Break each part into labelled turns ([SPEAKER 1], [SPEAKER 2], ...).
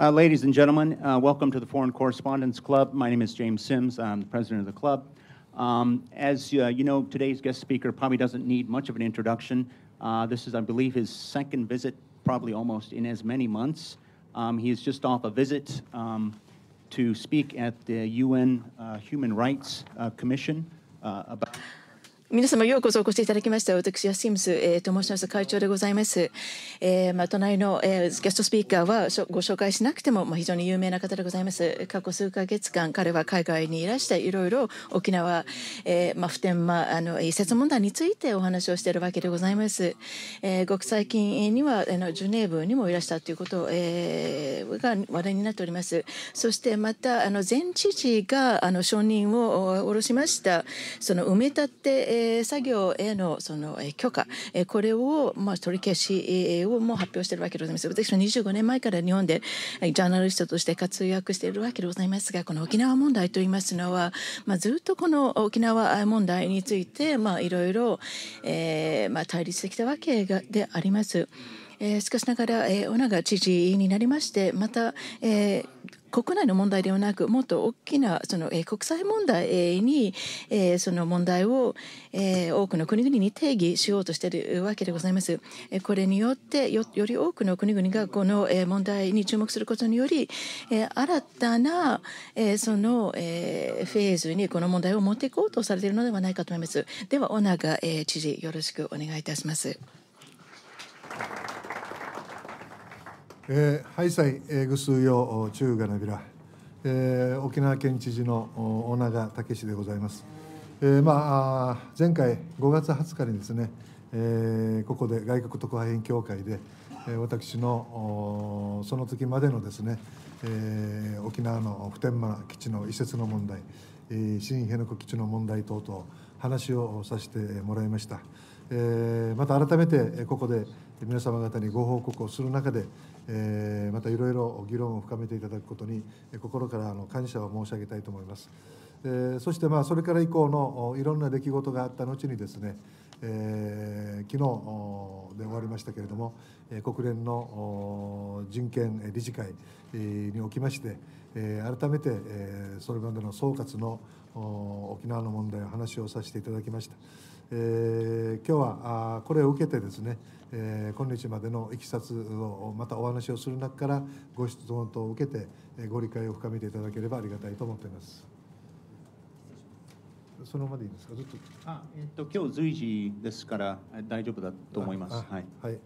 [SPEAKER 1] Uh, ladies and gentlemen, uh, welcome to the Foreign Correspondents Club. My name is James Sims. I'm the president of the club. Um, as uh, you know, today's guest speaker probably doesn't need much of an introduction. Uh, this is, I believe, his second visit, probably almost in as many months. Um, he is just off a visit um, to speak at the UN uh, Human Rights uh, Commission about
[SPEAKER 2] 皆様ようこそお越しいただきました私はシムス、えー、と申します会長でございます、えー、まあ、隣の、えー、ゲストスピーカーはご紹介しなくても、まあ、非常に有名な方でございます過去数ヶ月間彼は海外にいらしていろいろ沖縄、えー、まあ、普天間あの移設問題についてお話をしているわけでございます、えごく最近にはあのジュネーブにもいらしたということ、えが話題になっておりますそしてまたあの前知事があの承認を下ろしましたその埋め立て、えー、作業へのその許可、えこれを、まあ、取り消しをも発表しているわけでございます。私は25年前から日本でジャーナリストとして活躍しているわけでございますがこの沖縄問題といいますのは、まあ、ずっとこの沖縄問題について、まあ、いろいろ、えーまあ、対立してきたわけがであります。えー、しかしながら、えー、オ知事になりましてまた、えー、国内の問題ではなくもっと大きなその、えー、国際問題に、えー、その問題を、えー、多くの国々に定義しようとしているわけでございます。これによってよより多くの国々がこの、えー、問題に注目することにより、えー、新たな、えー、その、えー、フェーズにこの問題を持っていこうとされているのではないかと思います。では、小永、えー、知事よろしくお願いいたします。
[SPEAKER 3] えー、ハイサイ、えー、グスヨ中がなびら、えー、沖縄県知事の小長武でございます、えー、まあ前回5月20日にですね、えー、ここで外国特派員協会で、えー、私のその時までのですね、えー、沖縄の普天間基地の移設の問題、えー、新辺野古基地の問題等々話をさせてもらいました。えー、また改めてここで皆様方にご報告をする中で、えー、またいろいろ議論を深めていただくことに心からの感謝を申し上げたいと思います。えー、そしてまあそれから以降のいろんな出来事があった後にですね、えー、昨日で終わりましたけれども国連の人権理事会におきまして改めてそれまでの総括の沖縄の問題を話をさせていただきました。えー、今日はあこれを受けてですね、えー、今日までのいきさつをまたお話をする中からご質問等を受けて、えー、ご理解を深めていただければありがたいと思っています。そのまでいいですか。ずっと。あ、えっ、
[SPEAKER 1] ー、と今日随時ですから大丈夫だと思います。は
[SPEAKER 3] い。はい。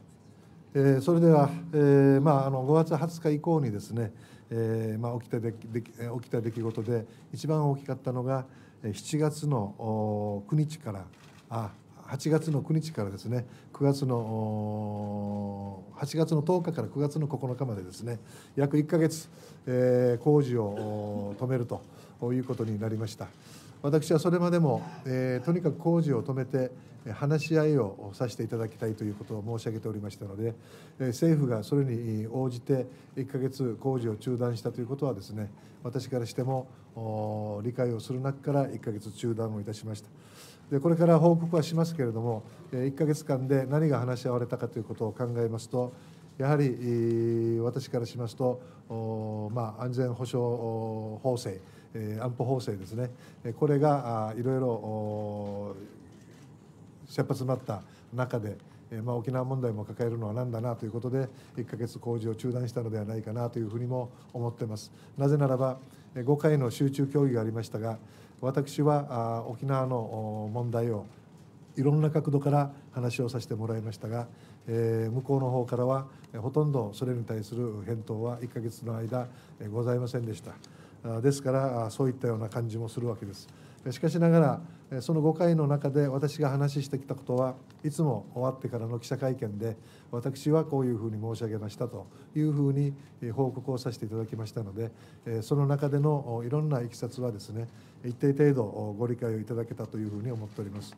[SPEAKER 3] えー、それでは、えー、まああの5月20日以降にですね、えー、まあ起きたでで起きた出来事で一番大きかったのが7月の9日からあ8月の9日からですね9月の8月の10日から9月の9日までですね約1か月、えー、工事を止めるということになりました私はそれまでも、えー、とにかく工事を止めて話し合いをさせていただきたいということを申し上げておりましたので、政府がそれに応じて1か月工事を中断したということはですね私からしても理解をする中から1か月中断をいたしました。でこれから報告はしますけれども、1か月間で何が話し合われたかということを考えますと、やはり私からしますと、まあ、安全保障法制、安保法制ですね、これがいろいろ切羽詰まった中で、まあ、沖縄問題も抱えるのは何だなということで1か月工事を中断したのではないかなというふうにも思ってます。なぜならば5回の集中協議がありましたが私は沖縄の問題をいろんな角度から話をさせてもらいましたが、え向こうの方からはほとんどそれに対する返答は1か月の間ございませんでしたですからそういったような感じもするわけです。しかしながらその5回の中で私が話してきたことはいつも終わってからの記者会見で私はこういうふうに申し上げましたというふうに報告をさせていただきましたのでその中でのいろんないきさつはですね一定程度ご理解をいただけたというふうに思っております。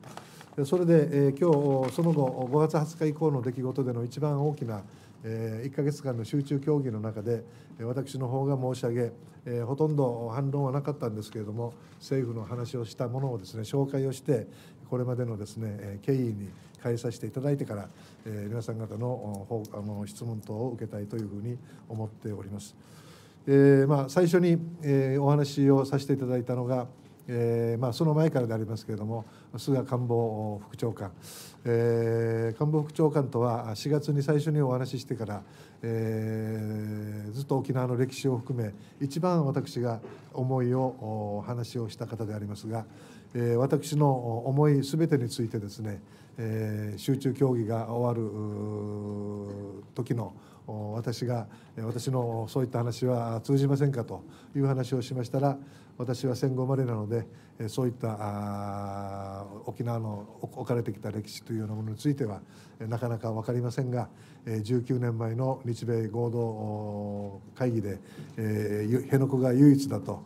[SPEAKER 3] それで今日その後5月20日以降の出来事での一番大きなえ1ヶ月間の集中協議の中で私の方が申し上げ、えほとんど反論はなかったんですけれども政府の話をしたものをですね紹介をしてこれまでのですね経緯に変えさせていただいてから、え皆さん方のあの質問等を受けたいというふうに思っております。えまあ、最初に、えお話をさせていただいたのがえーまあ、その前からでありますけれども菅官房副長官、えー、官房副長官とは4月に最初にお話ししてから、えー、ずっと沖縄の歴史を含め一番私が思いを話をした方でありますが、えー、私の思いすべてについてですね、えー、集中協議が終わる時の私が私のそういった話は通じませんかという話をしましたら私は戦後生まれなのでそういった沖縄の置かれてきた歴史というようなものについてはなかなか分かりませんが19年前の日米合同会議で辺野古が唯一だと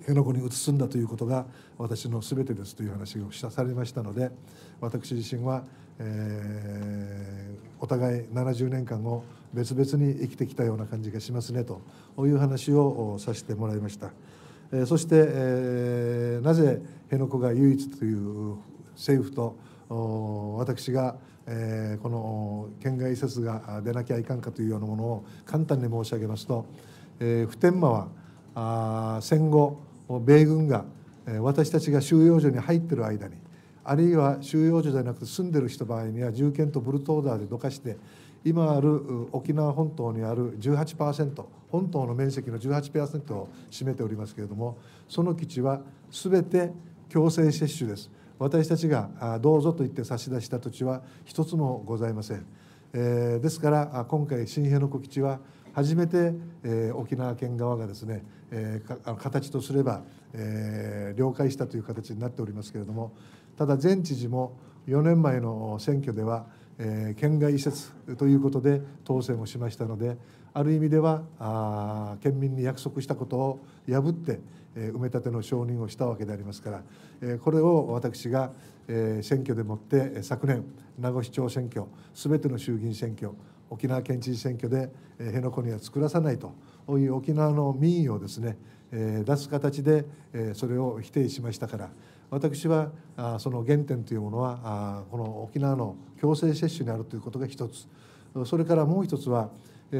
[SPEAKER 3] 辺野古に移すんだということが私の全てですという話をされましたので私自身は、えー、お互い70年間を別々に生きてきたような感じがしますねという話をさせてもらいました。そしてなぜ辺野古が唯一という政府と私がこの県外移設が出なきゃいかんかというようなものを簡単に申し上げますと普天間は戦後米軍が私たちが収容所に入ってる間にあるいは収容所じゃなくて住んでる人場合には銃剣とブルトーダーでどかして今ある沖縄本島にある18%本島の面積の18%を占めておりますけれどもその基地は全て強制接種です私たちがどうぞと言って差し出した土地は一つもございません、えー、ですから今回新辺野古基地は初めて、えー、沖縄県側がですね、えー、形とすれば、えー、了解したという形になっておりますけれどもただ前知事も4年前の選挙ではえー、県外移設ということで当選をしましたのである意味ではあ県民に約束したことを破って、えー、埋め立ての承認をしたわけでありますから、えー、これを私が、えー、選挙でもって昨年名護市長選挙すべての衆議院選挙沖縄県知事選挙で、えー、辺野古には作らさないという沖縄の民意をですね、えー、出す形で、えー、それを否定しましたから。私はあその原点というものはあこの沖縄の強制接種にあるということが一つそれからもう一つは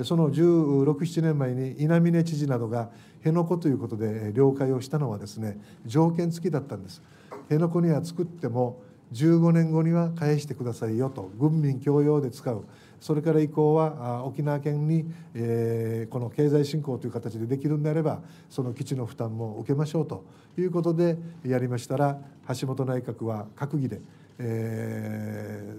[SPEAKER 3] その1617年前に稲峰知事などが辺野古ということで了解をしたのはですね条件付きだったんです辺野古には作っても15年後には返してくださいよと軍民共用で使うそれから以降は沖縄県に、えこの経済振興という形でできるんであればその基地の負担も受けましょうということでやりましたら橋本内閣は閣議で、え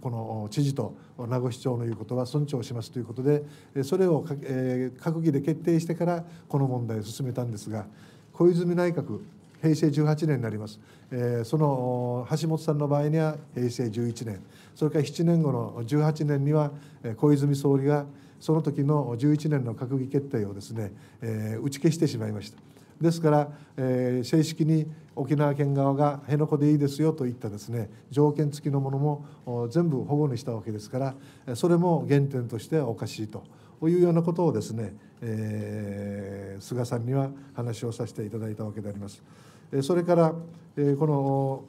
[SPEAKER 3] この知事と名護市長の言うことは尊重しますということでそれを、え閣議で決定してからこの問題を進めたんですが小泉内閣平成18年になりますえー、その橋本さんの場合には平成11年それから7年後の18年には小泉総理がその時の11年の閣議決定をですね、えー、打ち消してしまいました。ですから、えー、正式に沖縄県側が辺野古でいいですよといったですね条件付きのものも全部保護にしたわけですからそれも原点としてはおかしいというようなことをですね、えー、菅さんには話をさせていただいたわけであります。それからこの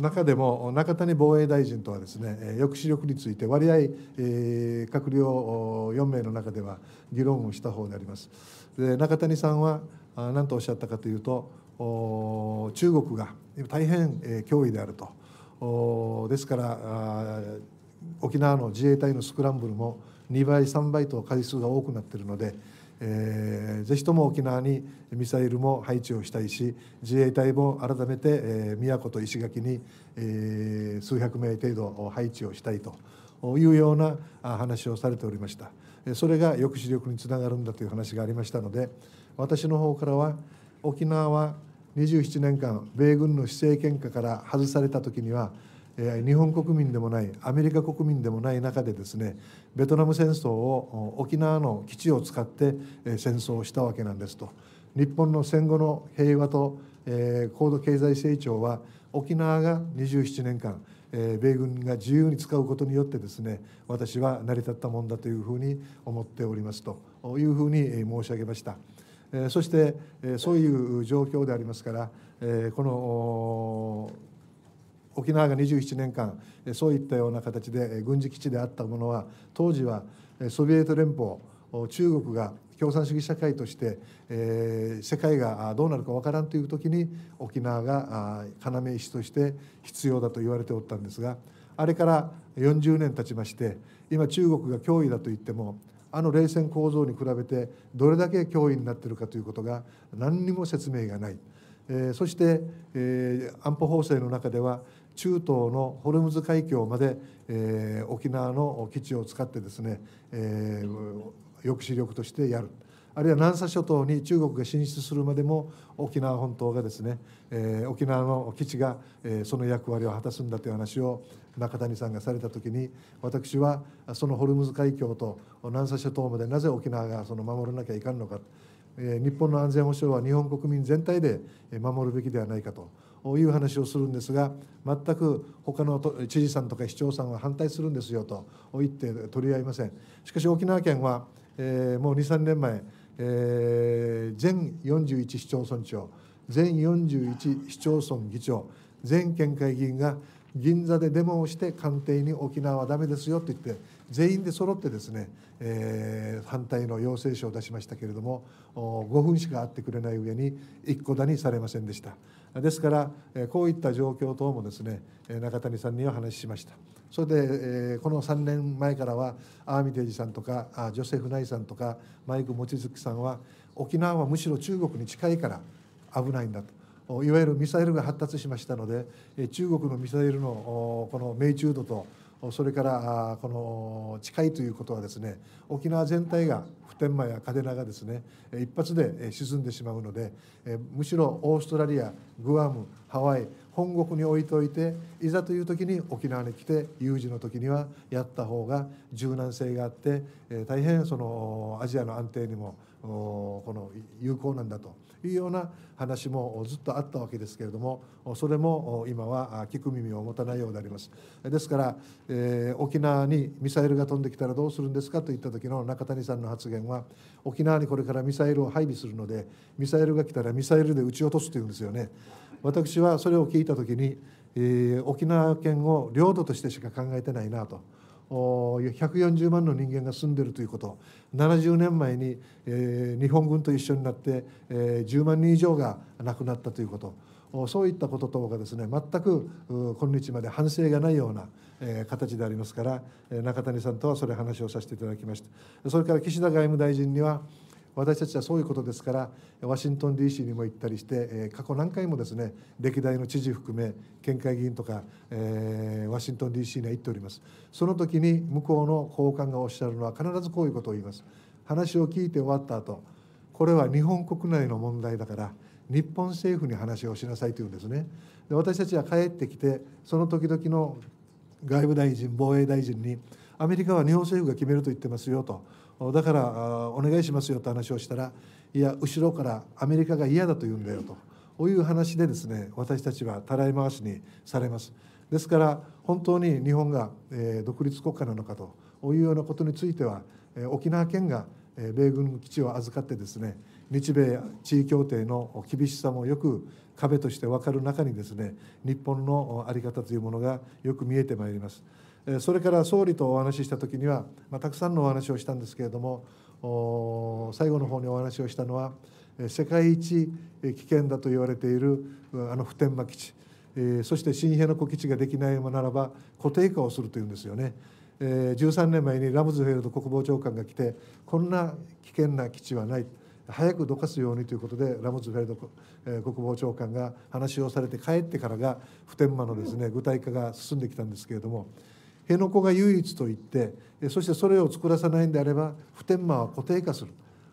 [SPEAKER 3] 中でも中谷防衛大臣とはですね抑止力について割合、閣僚4名の中では議論をした方でありますで中谷さんは何とおっしゃったかというと中国が大変脅威であるとですから沖縄の自衛隊のスクランブルも2倍3倍と回数が多くなっているのでえー、ぜひとも沖縄にミサイルも配置をしたいし自衛隊も改めて、えー、宮古と石垣に、えー、数百名程度配置をしたいというような話をされておりましたそれが抑止力につながるんだという話がありましたので私の方からは沖縄は27年間米軍の施政権下から外された時には日本国民でもないアメリカ国民でもない中でですねベトナム戦争を沖縄の基地を使って戦争をしたわけなんですと日本の戦後の平和と高度経済成長は沖縄が27年間米軍が自由に使うことによってですね私は成り立ったもんだというふうに思っておりますというふうに申し上げました。そしてそういう状況でありますからこの沖縄が2 7年間そういったような形で軍事基地であったものは当時はソビエト連邦中国が共産主義社会として、世界がどうなるかわからんという時に沖縄が要石として必要だと言われておったんですがあれから40年経ちまして今中国が脅威だと言ってもあの冷戦構造に比べてどれだけ脅威になっているかということが何にも説明がない。そして、安保法制の中では中東のホルムズ海峡まで、えー、沖縄の基地を使ってですね、えー、抑止力としてやるあるいは南沙諸島に中国が進出するまでも沖縄本島がですね、えー、沖縄の基地が、えー、その役割を果たすんだという話を中谷さんがされた時に私はそのホルムズ海峡と南沙諸島までなぜ沖縄がその守らなきゃいかんのか、えー、日本の安全保障は日本国民全体で守るべきではないかと。いう話をするんですが全く他の知事さんとか市長さんは反対するんですよと言って取り合いませんしかし沖縄県は、えもう23年前、えー、全41市町村長全41市町村議長全県会議員が銀座でデモをして官邸に沖縄はダメですよと言って全員で揃ってですね、えー、反対の要請書を出しましたけれども5分しか会ってくれない上に一個だにされませんでした。ですからこういった状況等もですね中谷さんには話しましたそれでこの3年前からはアーミテージさんとかジョセフ・ナイさんとかマイク望月さんは沖縄はむしろ中国に近いから危ないんだといわゆるミサイルが発達しましたので中国のミサイルのこの命中度とそれからこの近いということはですね沖縄全体が普天間や嘉手納がですね一発で沈んでしまうのでむしろオーストラリアグアムハワイ本国に置いておいていざという時に沖縄に来て有事の時にはやった方が柔軟性があって大変そのアジアの安定にもこの有効なんだと。いうような話もずっとあったわけですけれどもそれも今は聞く耳を持たないようでありますですから、えー、沖縄にミサイルが飛んできたらどうするんですかといった時の中谷さんの発言は沖縄にこれからミサイルを配備するのでミサイルが来たらミサイルで撃ち落とすというんですよね私はそれを聞いた時に、え沖縄県を領土としてしか考えてないなと。140万の人間が住んでいるということ70年前に、日本軍と一緒になって、10万人以上が亡くなったということそういったこと等がですね全く今日まで反省がないような、形でありますから中谷さんとはそれ話をさせていただきましたそれから岸田外務大臣には私たちはそういうことですからワシントン DC にも行ったりして、過去何回もですね歴代の知事含め県会議員とか、えー、ワシントン DC には行っておりますその時に向こうの高官がおっしゃるのは必ずこういうことを言います話を聞いて終わった後これは日本国内の問題だから日本政府に話をしなさいというんですねで私たちは帰ってきてその時々の外務大臣防衛大臣にアメリカは日本政府が決めると言ってますよとだからお願いしますよと話をしたらいや後ろからアメリカが嫌だと言うんだよとこういう話でですね私たちはたらい回しにされます。ですから本当に日本が独立国家なのかというようなことについては沖縄県が米軍基地を預かってですね日米地位協定の厳しさもよく壁として分かる中にですね日本の在り方というものがよく見えてまいります。それから総理とお話しした時には、まあ、たくさんのお話をしたんですけれども最後の方にお話をしたのは世界一危険だと言われているあの普天間基地、そして新兵の子基地ができないならば固定化をするというんですよね。13年前にラムズフェルド国防長官が来てこんな危険な基地はない早くどかすようにということでラムズフェルド、国防長官が話をされて帰ってからが普天間のですね具体化が進んできたんですけれども。辺野古が唯一と言ってそしてそれを作らさないんであれば普天間は固定化する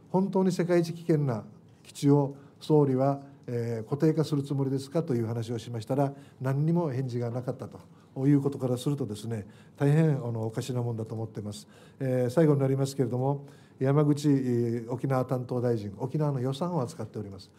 [SPEAKER 3] 本当に世界一危険な基地を総理は、え固定化するつもりですかという話をしましたら何にも返事がなかったということからするとですね大変あのおかしなもんだと思っています、え最後になりますけれども山口沖縄担当大臣沖縄の予算を扱っております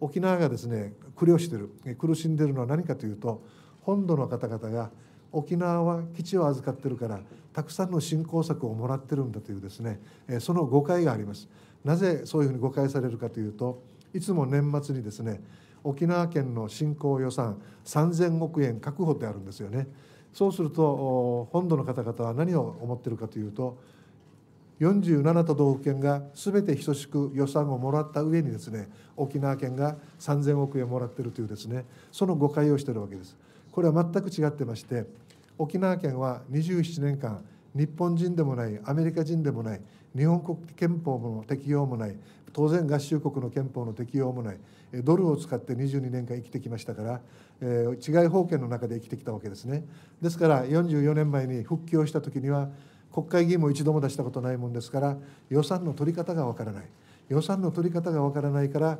[SPEAKER 3] 沖縄がですね苦慮してる苦しんでるのは何かというと本土の方々が沖縄は基地を預かってるからたくさんの振興策をもらってるんだというですねその誤解がありますなぜそういうふうに誤解されるかというといつも年末にですね沖縄県の振興予算3000億円確保ってあるんですよねそうすると本土の方々は何を思ってるかというと47都道府県が全て等しく予算をもらった上にですね沖縄県が3000億円もらってるというですねその誤解をしてるわけです。これは全く違ってまして沖縄県は27年間日本人でもないアメリカ人でもない日本国憲法の適用もない当然合衆国の憲法の適用もないドルを使って22年間生きてきましたから、違い法権の中で生きてきたわけですねですから44年前に復帰をした時には国会議員も一度も出したことないもんですから予算の取り方がわからない予算の取り方がわからないから、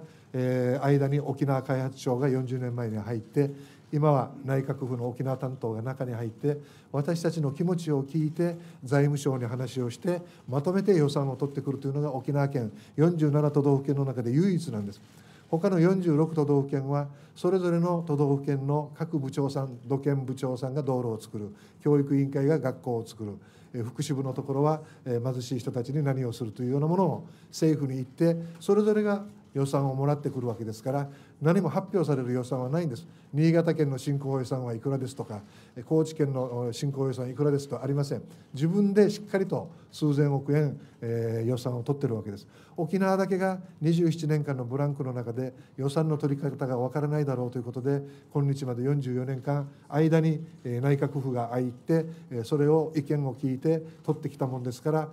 [SPEAKER 3] 間に沖縄開発庁が40年前に入って今は内閣府の沖縄担当が中に入って私たちの気持ちを聞いて財務省に話をしてまとめて予算を取ってくるというのが沖縄県47都道府県の中で唯一なんです。他の46都道府県はそれぞれの都道府県の各部長さん土建部長さんが道路を作る教育委員会が学校を作る福祉部のところは貧しい人たちに何をするというようなものを政府に行ってそれぞれが予算をもらってくるわけですから何も発表される予算はないんです新潟県の振興予算はいくらですとか高知県の振興予算いくらですとありません自分でしっかりと数千億円、えー、予算を取ってるわけです沖縄だけが27年間のブランクの中で予算の取り方がわからないだろうということで今日まで44年間間に内閣府が入ってそれを意見を聞いて取ってきたもんですから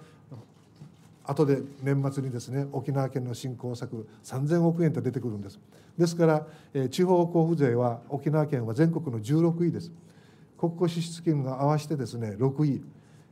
[SPEAKER 3] 後で年末にですね沖縄県の振興策3000億円と出てくるんですですから、え地方交付税は沖縄県は全国の16位です国庫支出金が合わせてですね6位、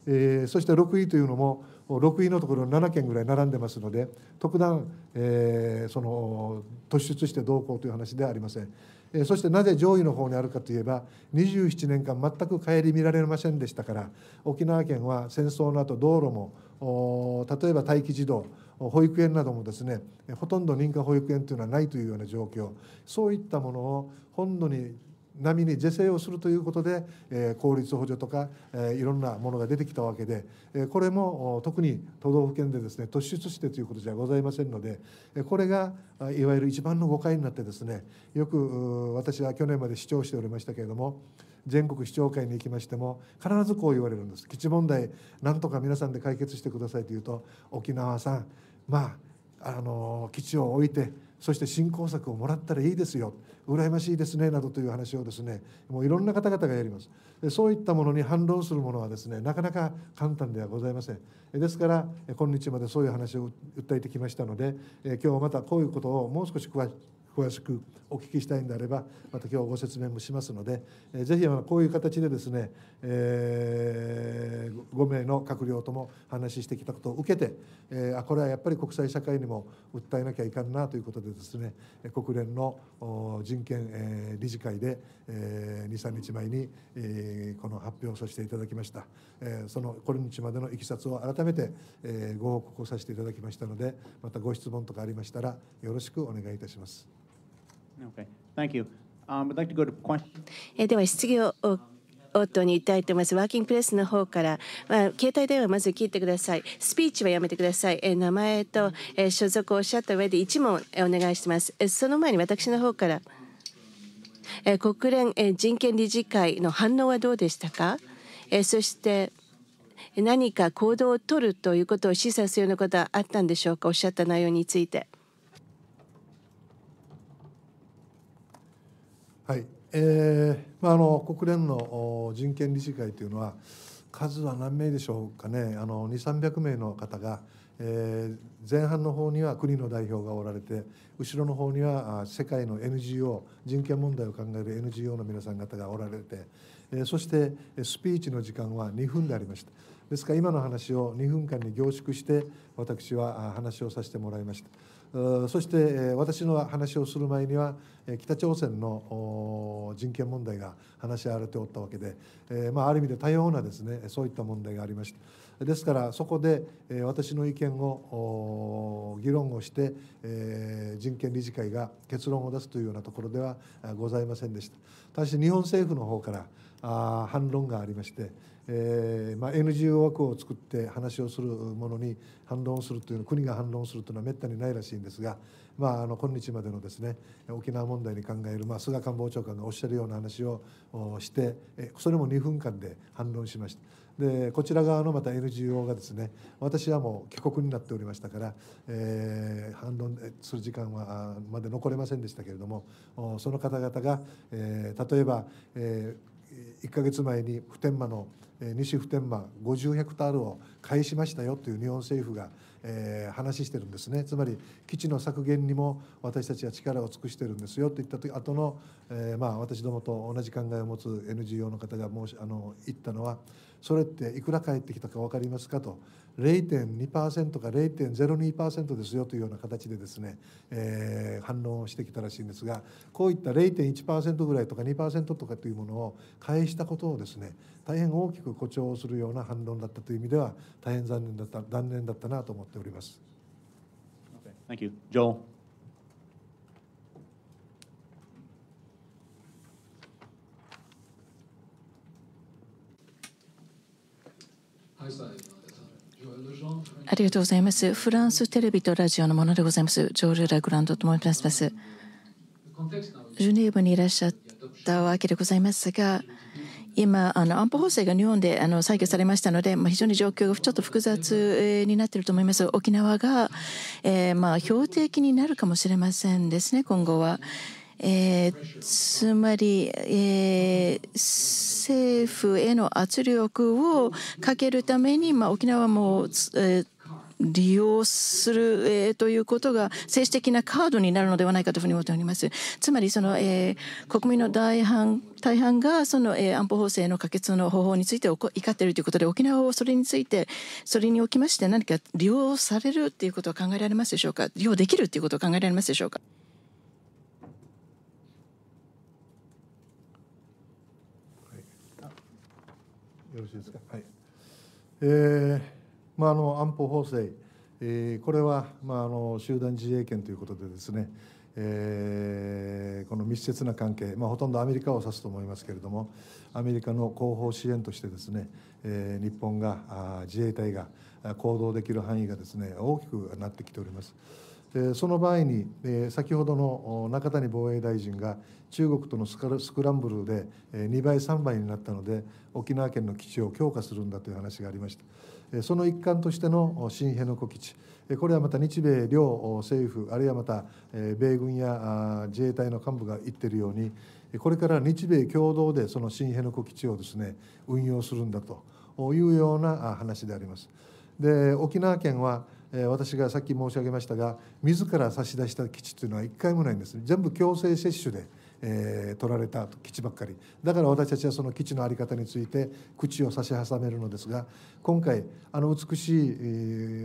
[SPEAKER 3] えそして6位というのも6位のところ7件ぐらい並んでますので特段、えその突出してどうこうという話ではありません、えそしてなぜ上位の方にあるかといえば27年間全く顧みられませんでしたから沖縄県は戦争の後道路も例えば待機児童保育園などもですねほとんど認可保育園というのはないというような状況そういったものを本土に並みに是正をするということで、え公立補助とか、えいろんなものが出てきたわけで、えこれも特に都道府県でですね突出してということじゃございませんのでこれがいわゆる一番の誤解になってですねよく私は去年まで主張しておりましたけれども全国市長会に行きましても必ずこう言われるんです基地問題なんとか皆さんで解決してくださいというと沖縄さんまああの基地を置いてそして振興策をもらったらいいですよ羨ましいですねなどという話をですねもういろんな方々がやりますでそういったものに反論するものはですねなかなか簡単ではございませんですから今日までそういう話を訴えてきましたので今日またこういうことをもう少し詳しく詳しくお聞きしたいんであればまた今日ご説明もしますので、えー、ぜひこういう形でですね、えー、5名の閣僚とも話してきたことを受けて、えー、あこれはやっぱり国際社会にも訴えなきゃいかんなということでですね国連の人権、えー、理事会で、えー、23日前に、えー、この発表をさせていただきました、えー、その今日までのいきさつを改めて、えー、ご報告をさせていただきましたのでまたご質問とかありましたらよろしくお願いいたします。
[SPEAKER 4] えでは質疑を答にいいたと思います。ワーキングプレスの方から、まあ、携帯電話まず聞いてください。スピーチはやめてください。え名前と、え所属をおっしゃった上で1問お願いします。えその前に私の方から、え国連、え人権理事会の反応はどうでしたか、えそして何か行動を取るということを示唆するようなことはあったんでしょうかおっしゃった内容について。
[SPEAKER 3] はいえーまあ、あの国連の人権理事会というのは数は何名でしょうかねあの2 3 0 0名の方が、えー、前半の方には国の代表がおられて後ろの方には世界の NGO 人権問題を考える NGO の皆さん方がおられて、えー、そしてスピーチの時間は2分でありました。ですから今の話を2分間に凝縮して私は話をさせてもらいました。そして私の話をする前には北朝鮮の人権問題が話し合われておったわけで、まあ、ある意味で多様なですねそういった問題がありました。ですからそこで私の意見を議論をして人権理事会が結論を出すというようなところではございませんでした。ただし日本政府の方から反論がありましてえーまあ、NGO 枠を作って話をするものに反論するという国が反論するというのはめったにないらしいんですが、まあ、あの今日までのですね沖縄問題に考える、まあ、菅官房長官がおっしゃるような話をしてそれも2分間で反論しました。でこちら側のまた NGO がですね私はもう帰国になっておりましたから、えー、反論する時間はまで残れませんでしたけれどもその方々が、えー、例えば、えー、1か月前に普天間の「西普天間50ヘクタールを返しましたよという日本政府が、え話してるんですねつまり基地の削減にも私たちは力を尽くしてるんですよといった後の、えー、まあ私どもと同じ考えを持つ NGO の方が申しあの言ったのはそれっていくら返ってきたか分かりますかと0.2%か0.02%ですよというような形でですね、えー、反論をしてきたらしいんですがこういった0.1%ぐらいとか2%とかというものを返したことをですね大変大きく誇張するような反論だったという意味では大変残念だった残念だったなと思っております。Okay. Thank you. Joel. あ
[SPEAKER 2] りがとうございます。フランステレビとラジオのものでございます。ジョール・ラ・グランドと申します。ジュネーブにいらっしゃったわけでございますが、今、あの安保法制が日本であの採決されましたので、まあ、非常に状況がちょっと複雑になっていると思います。沖縄が、えー、まあ標的になるかもしれませんですね、今後は。えー、つまり、えー、政府への圧力をかけるために、まあ、沖縄も、えー利用する、えー、ということが政治的なカードになるのではないかというふうに思っております。つまりその、えー、国民の大半大半がその、え安保法制の可決の方法について怒っているということで沖縄をそれについてそれにおきまして何か利用されるということは考えられますでしょうか利用できるということは考えられますでしょうか。
[SPEAKER 3] えまあ、の安保法制、えこれは、まあ、あの集団自衛権ということでですね、えー、この密接な関係、まあ、ほとんどアメリカを指すと思いますけれどもアメリカの後方支援としてですね、えー、日本が自衛隊が行動できる範囲がですね大きくなってきております。その場合に、先ほどの中谷防衛大臣が中国とのスクランブルで2倍、3倍になったので、沖縄県の基地を強化するんだという話がありました。その一環としての新辺野古基地、これはまた日米両政府、あるいはまた米軍や自衛隊の幹部が言っているように、これから日米共同でその新辺野古基地をですね運用するんだというような話であります。で沖縄県は私がさっき申し上げましたが自ら差し出した基地というのは一回もないんです全部強制接種で、えー、取られた基地ばっかりだから私たちはその基地の在り方について口を差し挟めるのですが今回あの美しい、え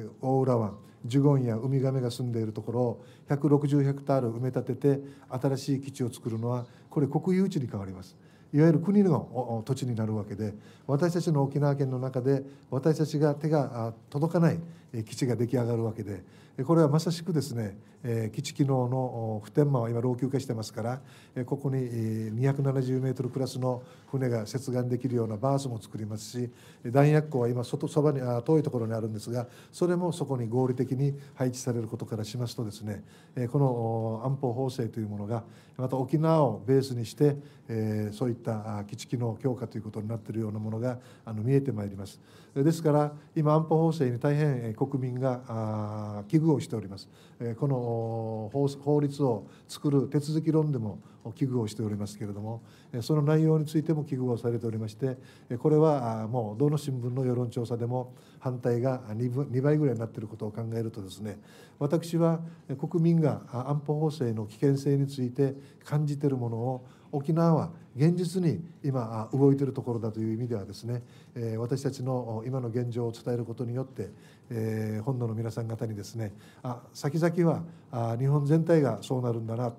[SPEAKER 3] ー、大浦湾ジュゴンやウミガメが住んでいるところを160ヘクタール埋め立てて新しい基地を作るのはこれ国有地に変わります。いわゆる国の土地になるわけで私たちの沖縄県の中で私たちが手が届かない基地が出来上がるわけでこれはまさしくですね基地機能の普天間は今老朽化してますからここに270メートルクラスの船が接岸できるようなバースも作りますし弾薬庫は今外そばに遠いところにあるんですがそれもそこに合理的に配置されることからしますとですねこの安保法制というものがまた沖縄をベースにしてそういった基地機能強化ということになっているようなものが見えてまいります。ですから今安保法制に大変国民が危惧をしておりますこの法律を作る手続き論でも危惧をしておりますけれどもその内容についても危惧をされておりましてこれはもうどの新聞の世論調査でも反対が 2, 倍ぐらいになっていることを考えるとですね私は国民が安保法制の危険性について感じているものを沖縄は現実に今動いているところだという意味ではですね、え私たちの今の現状を伝えることによって、え本土の皆さん方にですねあ先々はあ日本全体がそうなるんだな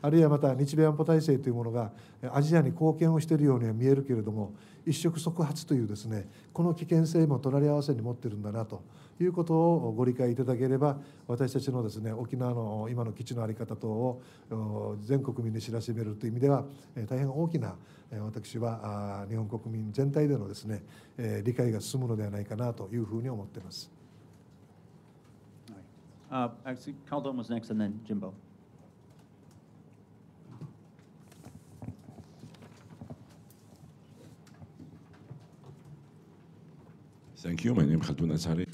[SPEAKER 3] あるいはまた日米安保体制というものがアジアに貢献をしているようには見えるけれども一触即発というですねこの危険性も隣り合わせに持ってるんだなということをご理解いただければ私たちのですね沖縄の今の基地の在り方等を全国民に知らしめるという意味では大変大きな私は日本国民全体でのですね理解が進むのではないかなというふうに思っています。
[SPEAKER 1] Uh, actually, Caldon was next, and then Jimbo.
[SPEAKER 3] Thank you. My name is Hatun Asare.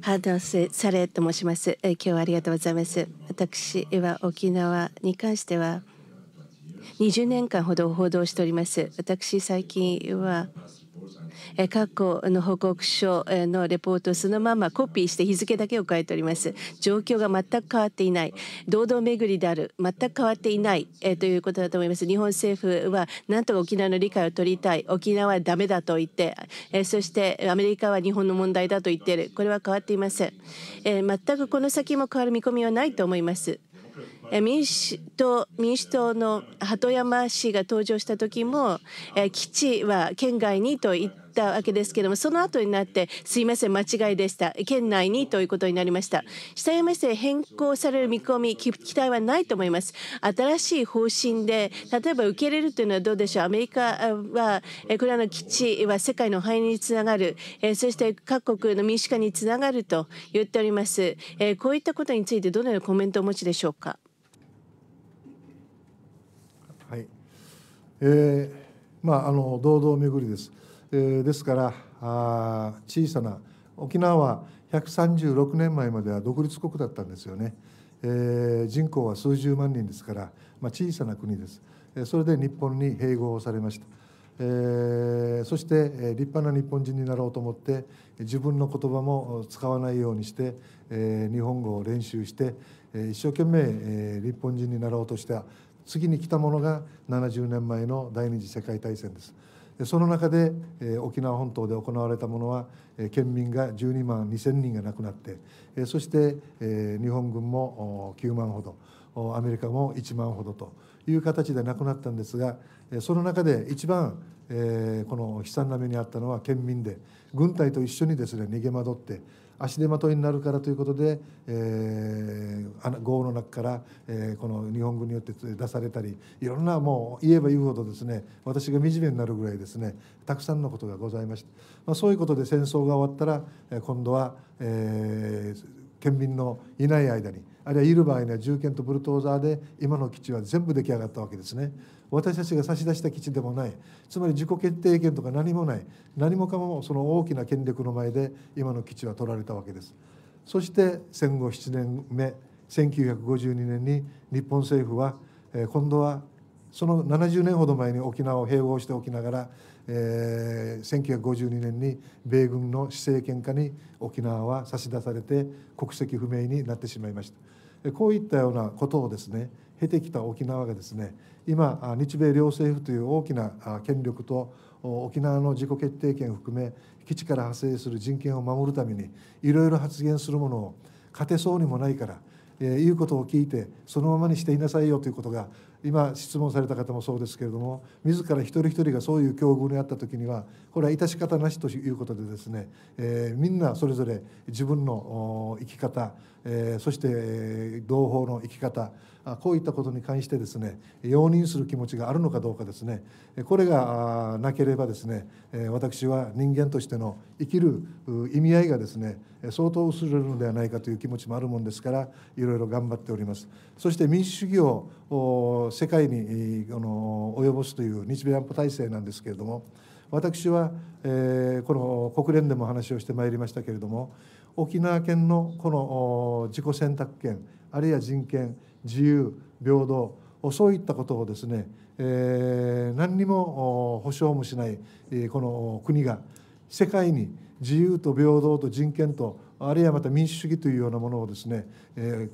[SPEAKER 4] ハドス・サレと申します。え今日はありがとうございます。私は沖縄に関しては20年間ほど報道しております。私最近は過去の報告書のレポートをそのままコピーして日付だけを書いております状況が全く変わっていない堂々巡りである全く変わっていないということだと思います日本政府はなんとか沖縄の理解を取りたい沖縄はダメだと言ってそしてアメリカは日本の問題だと言っているこれは変わっていません全くこの先も変わる見込みはないと思います民主党民主党の鳩山氏が登場した時も基地は県外にと言ってったわけですけどもその後になってすいません間違いでした県内にということになりました下山市変更される見込み期待はないと思います新しい方針で例えば受け入れるというのはどうでしょうアメリカはこれらの基地は世界の繁栄につながるそして各国の民主化につながると言っておりますこういったことについてどのようなコメントをお持ちでしょうか
[SPEAKER 3] はい、えー、まああの堂々巡りです。ですから小さな沖縄は136年前までは独立国だったんですよね、人口は数十万人ですから、まあ、小さな国ですそれで日本に併合されました、そして、立派な日本人になろうと思って自分の言葉も使わないようにして、日本語を練習して、一生懸命、日本人になろうとした次に来たものが70年前の第二次世界大戦です。その中で、沖縄本島で行われたものは、県民が12万2000人が亡くなって、そして、日本軍も9万ほどアメリカも1万ほどという形で亡くなったんですが、その中で一番えー、この悲惨な目に遭ったのは県民で軍隊と一緒にですね逃げ惑って足手まといになるからということで、えー、豪雨の中から、えー、この日本軍によって出されたりいろんなもう言えば言うほどですね私が惨めになるぐらいですねたくさんのことがございました、まあ、そういうことで戦争が終わったら、え今度は、えー、県民のいない間にあるいはいる場合には銃剣とブルトーザーで今の基地は全部出来上がったわけですね。私たちが差し出した基地でもないつまり自己決定権とか何もない何もかもその大きな権力の前で今の基地は取られたわけですそして戦後7年目1952年に日本政府は今度はその70年ほど前に沖縄を併合しておきながら、えー、1952年に米軍の施政権下に沖縄は差し出されて国籍不明になってしまいましたこういったようなことをですね経てきた沖縄がですね今日米両政府という大きな権力と沖縄の自己決定権を含め基地から派生する人権を守るためにいろいろ発言するものを勝てそうにもないから、え言うことを聞いてそのままにしていなさいよということが今質問された方もそうですけれども自ら一人一人がそういう境遇にあった時にはこれは致し方なしということでですね、えー、みんなそれぞれ自分の生き方、えー、そして同胞の生き方こういったことに関してですね容認する気持ちがあるのかどうかですねこれがなければですね私は人間としての生きる意味合いがですね相当薄れるのではないかという気持ちもあるもんですからいろいろ頑張っておりますそして民主主義を世界に及ぼすという日米安保体制なんですけれども私は、えー、この国連でも話をしてまいりましたけれども沖縄県のこの自己選択権あるいは人権自由平等そういったことをですね、えー、何にも保障もしないこの国が世界に自由と平等と人権とあるいはまた民主主義というようなものをですね、え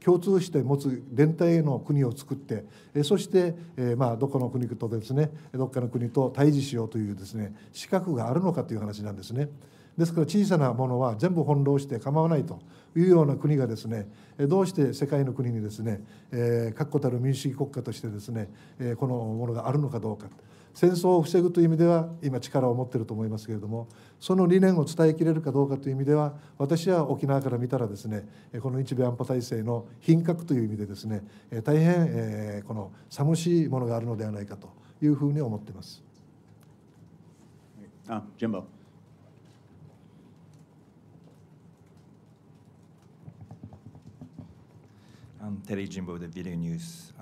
[SPEAKER 3] ー、共通して持つ連帯の国を作って、えー、そして、えー、まあどこの国とですねどっかの国と対峙しようというですね資格があるのかという話なんですね。ですから小さなものは全部翻弄して構わないというような国がですねどうして世界の国にですね、えー、確固たる民主主義国家としてですね、えー、このものがあるのかどうか戦争を防ぐという意味では今力を持っていると思いますけれどもその理念を伝えきれるかどうかという意味では私は沖縄から見たらですねこの日米安保体制の品格という意味でですね大変、この寂しいものがあるのではないかというふうに思っています。
[SPEAKER 5] あジェンバテレビジンでビデオニュース。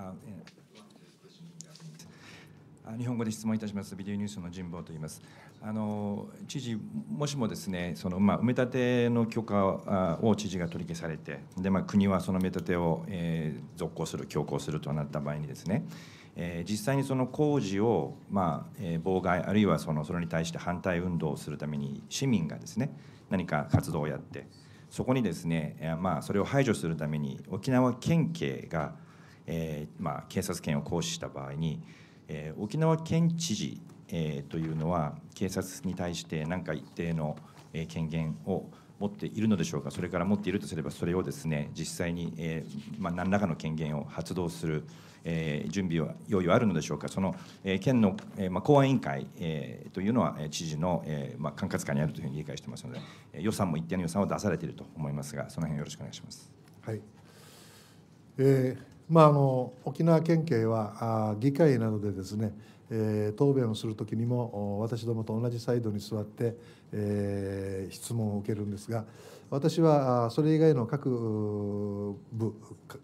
[SPEAKER 5] 日本語で質問いたします。ビデオニュースの人望と言います。あの知事、もしもですねその、まあ、埋め立ての許可を知事が取り消されてで、まあ、国はその埋め立てを、えー、続行する、強行するとなった場合にですね、えー、実際にその工事を、まあえー、妨害あるいはそのそれに対して反対運動をするために市民がですね何か活動をやってそこにですね、えー、まあ、それを排除するために沖縄県警が、えまあ、警察権を行使した場合に、え沖縄県知事えー、というのは警察に対して何か一定の権限を持っているのでしょうか、それから持っているとすれば、それをですね実際に、えー、まあ、何らかの権限を発動する、えー、準備は、用意はあるのでしょうか、その、えー、県の、えまあ、公安委員会、えというのは、知事の、えまあ、管轄下にあるというふうに理解してますので、予算も一定の予算を出されていると思いますが、その辺よろしくお願いします。
[SPEAKER 3] はいえまあ、あの沖縄県警はあ議会などでですねえー、答弁をする時にも私どもと同じサイドに座って、えー、質問を受けるんですが私はそれ以外の各部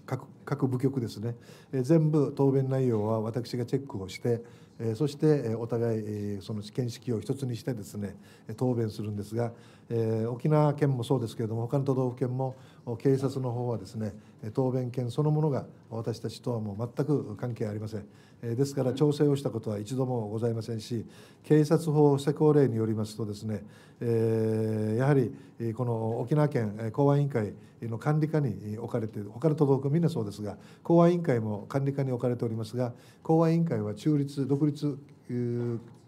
[SPEAKER 3] 各各部局ですね、えー、全部答弁内容は私がチェックをして、えー、そして、えお互い、えー、その見識を一つにしてですね答弁するんですが、えー、沖縄県もそうですけれども他の都道府県も警察の方はですね答弁権そのものが私たちとはもう全く関係ありませんですから調整をしたことは一度もございませんし警察法施行令によりますとですね、やはりこの沖縄県公安委員会の管理下に置かれている他の都道府県みんなそうですが公安委員会も管理下に置かれておりますが公安委員会は中立独立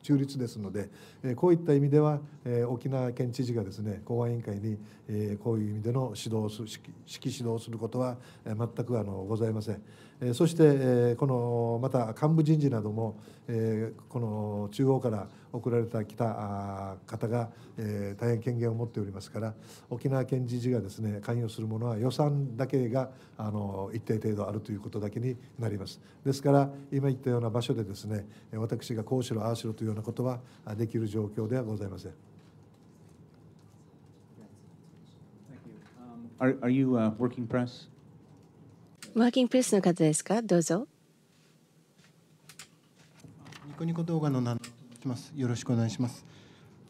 [SPEAKER 3] 中立ですので、えこういった意味では、え沖縄県知事がですね公安委員会に、えこういう意味での指導指揮指導することは、え全くあのございません、えそして、えこのまた幹部人事なども、えこの中央から送られてきた方が、え大変権限を持っておりますから沖縄県知事がですね関与するものは予算だけがあの一定程度あるということだけになりますですから今言ったような場所でですね私がこうしろああしろというようなことはできる状況ではございません。
[SPEAKER 1] Are, are you, uh, working press?
[SPEAKER 4] ワーキングプレスの方ですかどうぞ。
[SPEAKER 3] ニコニコ動画のっます。よろしくお願いします。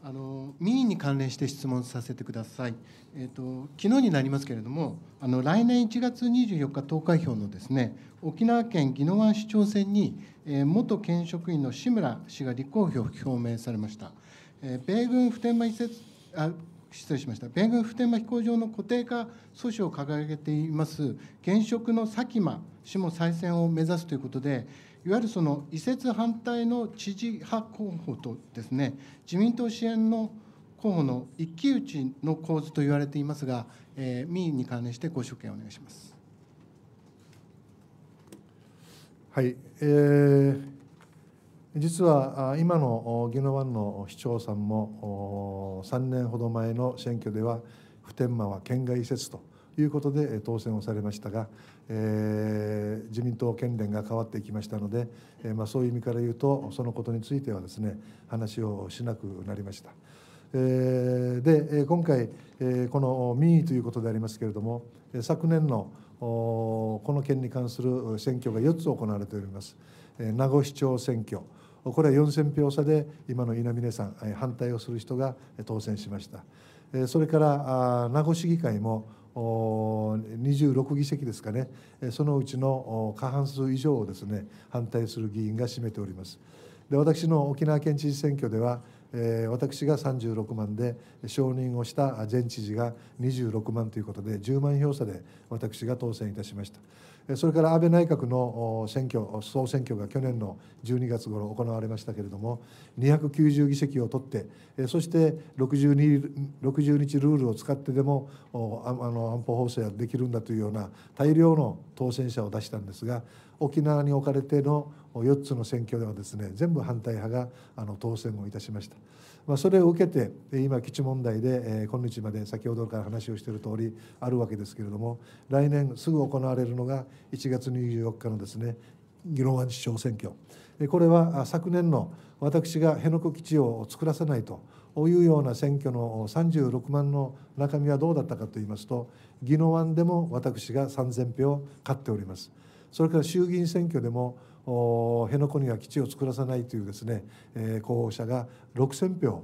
[SPEAKER 3] あの民意に関連して質問させてください。えっ、ー、と昨日になりますけれども、あの来年1月24日投開票のですね、沖縄県宜野湾市長選に、えー、元県職員の志村氏が立候補を表明されました。えー、米軍普天間移設あ失礼しました。米軍普天間飛行場の固定化阻止を掲げています現職の佐喜真氏も再選を目指すということで。いわゆるその移設反対の知事派候補とですね自民党支援の候補の一騎打ちの構図と言われていますが、えー、民意に関連してご所見をお願いします。はい、えー、実は今の宜野湾の市長さんも3年ほど前の選挙では普天間は県外移設ということで当選をされましたが、えー、自民党県連が変わっていきましたので、えー、まあ、そういう意味から言うとそのことについてはですね話をしなくなりました。えー、で今回、えこの民意ということでありますけれども昨年のこの県に関する選挙が4つ行われております。名護市長選挙これは4000票差で今の稲峰さん反対をする人が当選しましたそれから名護市議会も26議席ですかねそのうちの過半数以上をですね反対する議員が占めておりますで私の沖縄県知事選挙では私が36万で承認をした前知事が26万ということで10万票差で私が当選いたしました。それから安倍内閣の選挙総選挙が去年の12月頃行われましたけれども290議席を取ってそして60 60日ルールを使ってでも安保法制はできるんだというような大量の当選者を出したんですが沖縄に置かれての4つの選挙ではですね全部反対派があの当選をいたしました。まあ、それを受けて今基地問題で、今日まで先ほどから話をしている通りあるわけですけれども来年すぐ行われるのが1月24日のですね宜野湾市長選挙これは昨年の私が辺野古基地を作らせないというような選挙の36万の中身はどうだったかといいますと宜野湾でも私が3000票勝っております。それから衆議院選挙でも辺野古には基地を作らさないというですね、候補者が6000票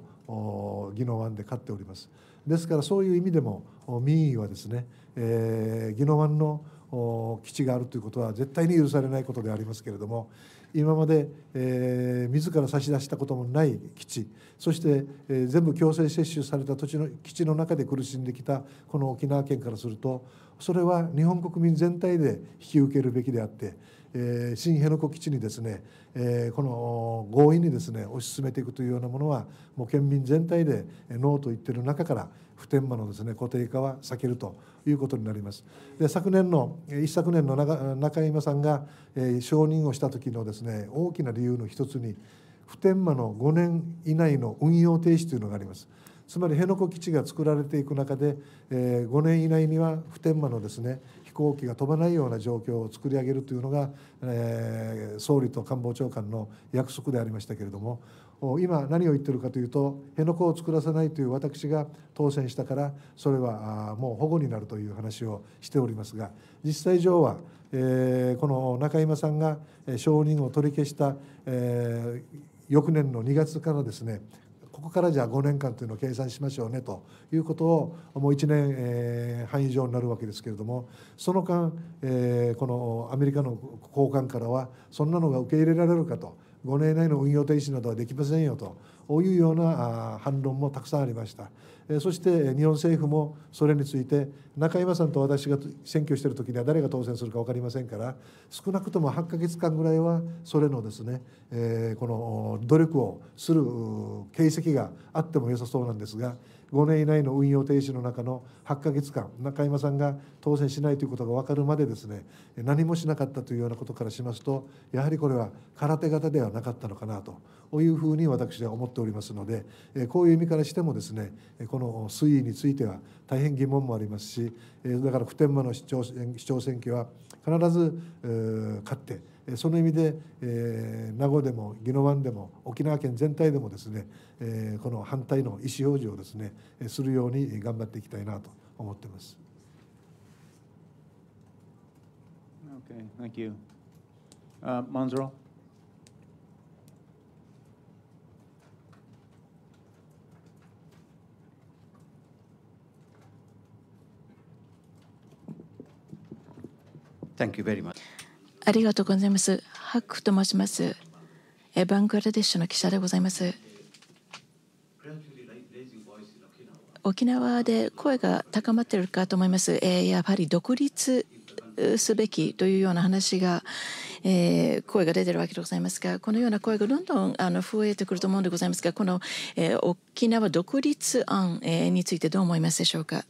[SPEAKER 3] 宜野湾で勝っておりますですからそういう意味でも民意はですね、宜野湾の基地があるということは絶対に許されないことでありますけれども今まで、えー、自ら差し出したこともない基地そして、えー、全部強制接種された土地の基地の中で苦しんできたこの沖縄県からするとそれは日本国民全体で引き受けるべきであって新辺野古基地にですね、この強引にですね推し進めていくというようなものはもう県民全体でノーと言ってる中から普天間のですね固定化は避けるということになります。で昨年の一昨年の中山さんが、承認をした時のですね大きな理由の一つに普天間の5年以内の運用停止というのがあります。つまり辺野古基地が作られていく中で、5年以内には普天間のですね行機が飛ばないような状況を作り上げるというのが、えー、総理と官房長官の約束でありましたけれども今何を言ってるかというと辺野古を作らせないという私が当選したからそれはもう保護になるという話をしておりますが実際上は、えー、この中山さんが承認を取り消した、えー、翌年の2月からですねここからじゃあ5年間というのを計算しましょうねということをもう1年、え半以上になるわけですけれどもその間、えこのアメリカの高官からはそんなのが受け入れられるかと5年以内の運用停止などはできませんよとういうような反論もたくさんありましたそして日本政府もそれについて中山さんと私が選挙している時には誰が当選するか分かりませんから少なくとも8ヶ月間ぐらいはそれのですね、えこの努力をする形跡があっても良さそうなんですが5年以内の運用停止の中の8か月間中山さんが当選しないということが分かるまでですね何もしなかったというようなことからしますとやはりこれは空手型ではなかったのかなというふうに私は思っておりますのでこういう意味からしてもですねこの推移については大変疑問もありますしだから普天間の市長選挙は必ず勝ってその意味で、えー、名護でも宜野湾でも沖縄県全体でもですね、えー、この反対の意思表示をですねするように頑張っていきたいなと思っています。
[SPEAKER 1] Okay, thank you. Uh, Manzaro?
[SPEAKER 2] Thank you very much. ありがとうございます。ハックと申します。バングラデシュの記者でございます。沖縄で声が高まっているかと思います。えー、やはり独立すべきというような話が、えー、声が出てるわけでございますがこのような声がどんどんあの増えてくると思うんでございますがこの、えー、沖縄独立案、えについてどう思いますでしょうか。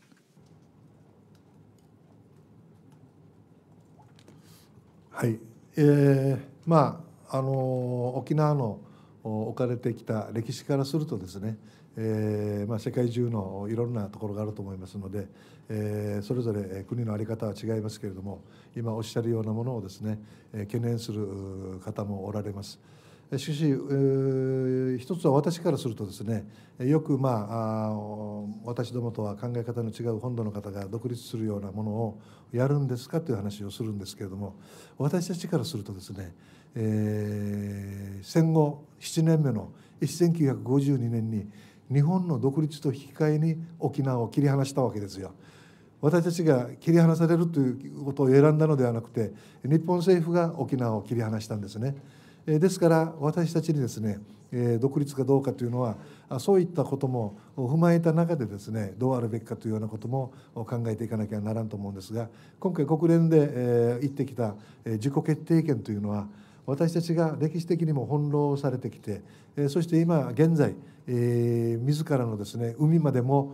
[SPEAKER 3] えー、まああの沖縄の置かれてきた歴史からするとですね、えーまあ、世界中のいろんなところがあると思いますので、えー、それぞれ国の在り方は違いますけれども今おっしゃるようなものをですね懸念する方もおられます。しかし、えー、一つは私からするとですねよく、まあ、あ私どもとは考え方の違う本土の方が独立するようなものをやるんですかという話をするんですけれども私たちからするとですね、えー、戦後7年目の1952年に日本の独立と引き換えに沖縄を切り離したわけですよ。私たちが切り離されるということを選んだのではなくて日本政府が沖縄を切り離したんですね。ですから私たちにですね独立かどうかというのはそういったことも踏まえた中でですねどうあるべきかというようなことも考えていかなきゃならんと思うんですが今回国連で言ってきた自己決定権というのは私たちが歴史的にも翻弄されてきてそして今現在自らのですね海までも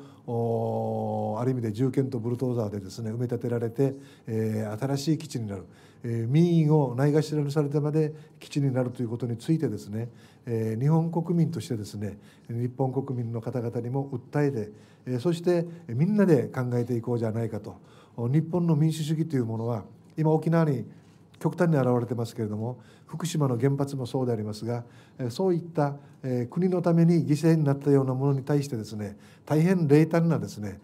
[SPEAKER 3] ある意味で銃剣とブルドーザーでですね埋め立てられて新しい基地になる民意をないがしろにされてまで基地になるということについてですね日本国民としてですね日本国民の方々にも訴えてそしてみんなで考えていこうじゃないかと日本の民主主義というものは今沖縄に極端に表れてますけれども福島の原発もそうでありますがそういった国のために犠牲になったようなものに対してですね大変冷淡なですね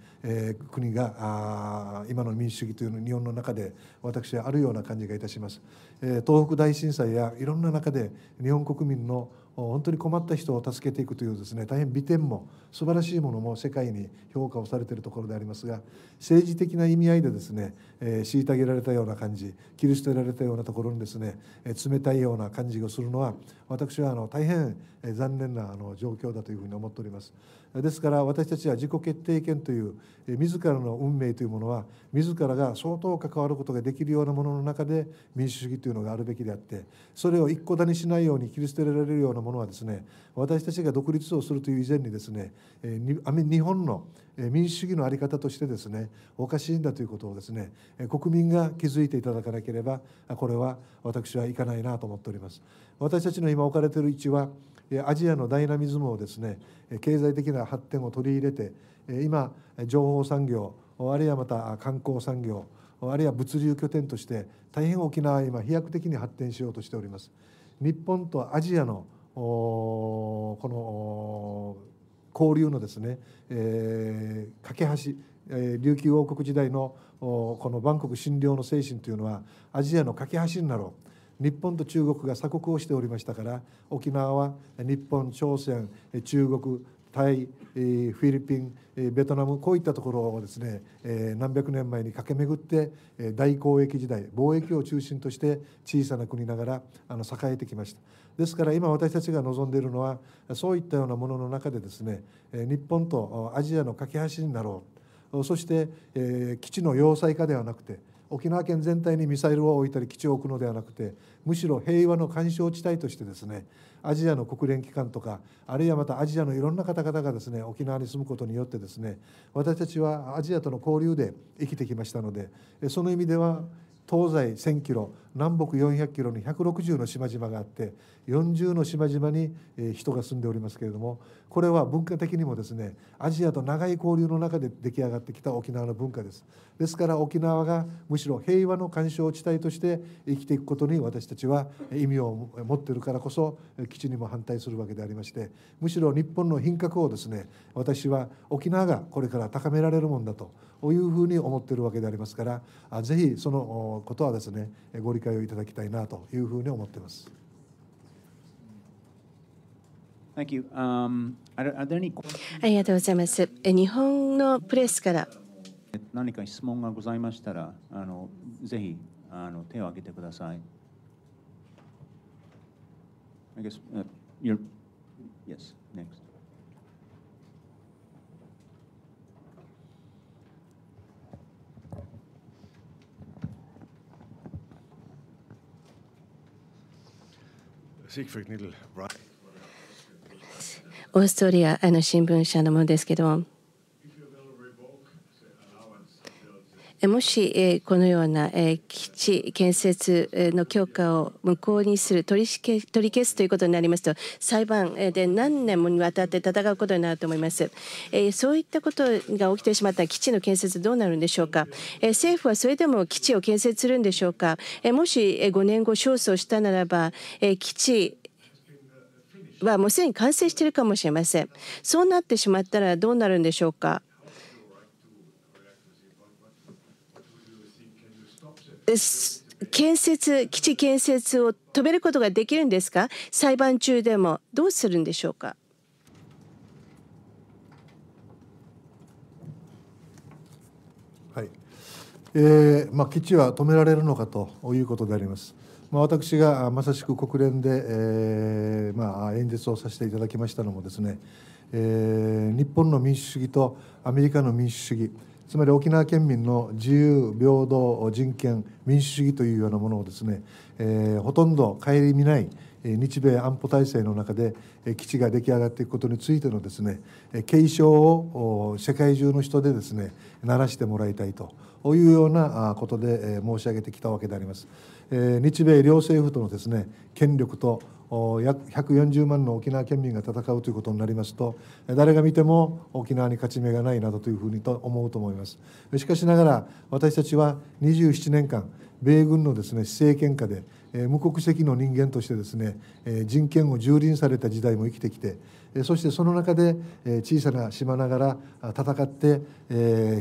[SPEAKER 3] 国が今の民主主義というの日本の中で私はあるような感じがいたします。東北大震災やいろんな中で日本国民の本当に困った人を助けていくというですね大変美点も素晴らしいものも世界に評価をされているところでありますが政治的な意味合いでですね、えー、虐げられたような感じ切り捨てられたようなところにですね、えー、冷たいような感じがするのは私はあの大変残念なあの状況だというふうに思っております。ですから私たちは自己決定権という自らの運命というものは自らが相当関わることができるようなものの中で民主主義というのがあるべきであってそれを一個だにしないように切り捨てられるようなものはですね私たちが独立をするという以前にですねえー、日本の民主主義の在り方としてですねおかしいんだということをですね国民が気づいていただかなければこれは私はいかないなと思っております私たちの今置かれている位置はアジアのダイナミズムをですね経済的な発展を取り入れて今情報産業あるいはまた観光産業あるいは物流拠点として大変沖縄は今飛躍的に発展しようとしております日本とアジアのこの交流のですね、えー、架け橋、琉球王国時代のこの万国診領の精神というのはアジアの架け橋になろう日本と中国が鎖国をしておりましたから沖縄は日本朝鮮中国タイ、フィリピン、ベトナムこういったところをですね何百年前に駆け巡って大交易時代貿易を中心として小さな国ながらあの栄えてきました。ですから今私たちが望んでいるのはそういったようなものの中でですね日本とアジアの架け橋になろうそして基地の要塞化ではなくて沖縄県全体にミサイルを置いたり基地を置くのではなくてむしろ平和の干渉地帯としてですねアジアの国連機関とかあるいはまたアジアのいろんな方々がですね沖縄に住むことによってですね私たちはアジアとの交流で生きてきましたのでその意味では東西1,000キロ南北400キロに160の島々があって40の島々に人が住んでおりますけれどもこれは文化的にもですねアジアと長い交流の中で出来上がってきた沖縄の文化ですですから沖縄がむしろ平和の干渉地帯として生きていくことに私たちは意味を持っているからこそ基地にも反対するわけでありましてむしろ日本の品格をですね私は沖縄がこれから高められるもんだというふうに思っているわけでありますからぜひそのことはですねご理理解をいただきたいなというふうに思っています。
[SPEAKER 1] Thank you. Um, are, are there any...
[SPEAKER 4] ありがとうございます。日本のプレスから
[SPEAKER 1] 何か質問がございましたら、あのぜひあの手を挙げてください。I guess、uh, you're... Yes, next.
[SPEAKER 4] オーストリアの新聞社のものですけどももしこのような基地建設の強化を無効にする取り消すということになりますと裁判で何年もにわたって戦うことになると思いますそういったことが起きてしまった基地の建設どうなるんでしょうか政府はそれでも基地を建設するんでしょうかもし5年後勝訴したならば基地はもうすでに完成しているかもしれませんそうなってしまったらどうなるんでしょうか建設基地建設を止めることができるんですか裁判中でもどうするんでしょうか
[SPEAKER 3] はい、えまあ、基地は止められるのかということであります。まあ、私がまさしく国連で、えまあ、演説をさせていただきましたのもですね、え日本の民主主義とアメリカの民主主義つまり沖縄県民の自由平等人権民主主義というようなものをですね、えー、ほとんど顧みない日米安保体制の中で基地が出来上がっていくことについてのですね警鐘を世界中の人でですね鳴らしてもらいたいというようなことで申し上げてきたわけであります。日米両政府とのですね権力と約140万の沖縄県民が戦うということになりますと誰が見ても沖縄に勝ち目がないなどというふうにと思うと思いますしかしながら私たちは27年間米軍のですね政権下で無国籍の人間としてですね人権を蹂躙された時代も生きてきてそしてその中で小さな島ながら戦って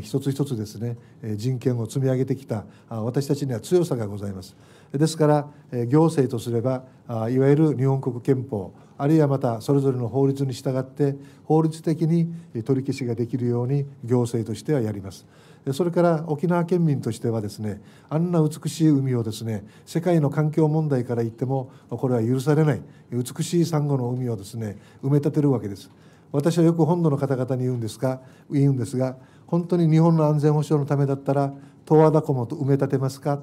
[SPEAKER 3] 一つ一つですね人権を積み上げてきた私たちには強さがございます。ですから行政とすればいわゆる日本国憲法あるいはまたそれぞれの法律に従って法律的に取り消しができるように行政としてはやります。それから沖縄県民としてはですねあんな美しい海をですね世界の環境問題から言ってもこれは許されない美しいサンゴの海をですね埋め立てるわけです。私はよく本土の方々に言うんですが言うんですが本当に日本の安全保障のためだったら十和田湖も埋め立てますか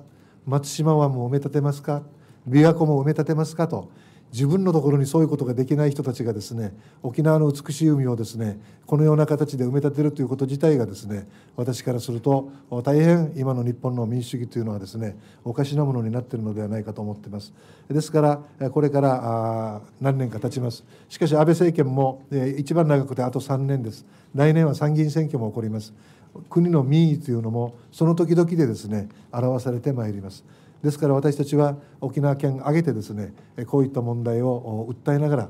[SPEAKER 3] 松島湾も埋め立てますか琵琶湖も埋め立てますかと自分のところにそういうことができない人たちがですね沖縄の美しい海をですねこのような形で埋め立てるということ自体がですね私からすると大変今の日本の民主主義というのはですねおかしなものになっているのではないかと思っていますですからこれから何年か経ちますしかし安倍政権も一番長くてあと3年です来年は参議院選挙も起こります国の民意というのもその時々でですね表されてまいりますですから私たちは沖縄県挙げてですねこういった問題を訴えなが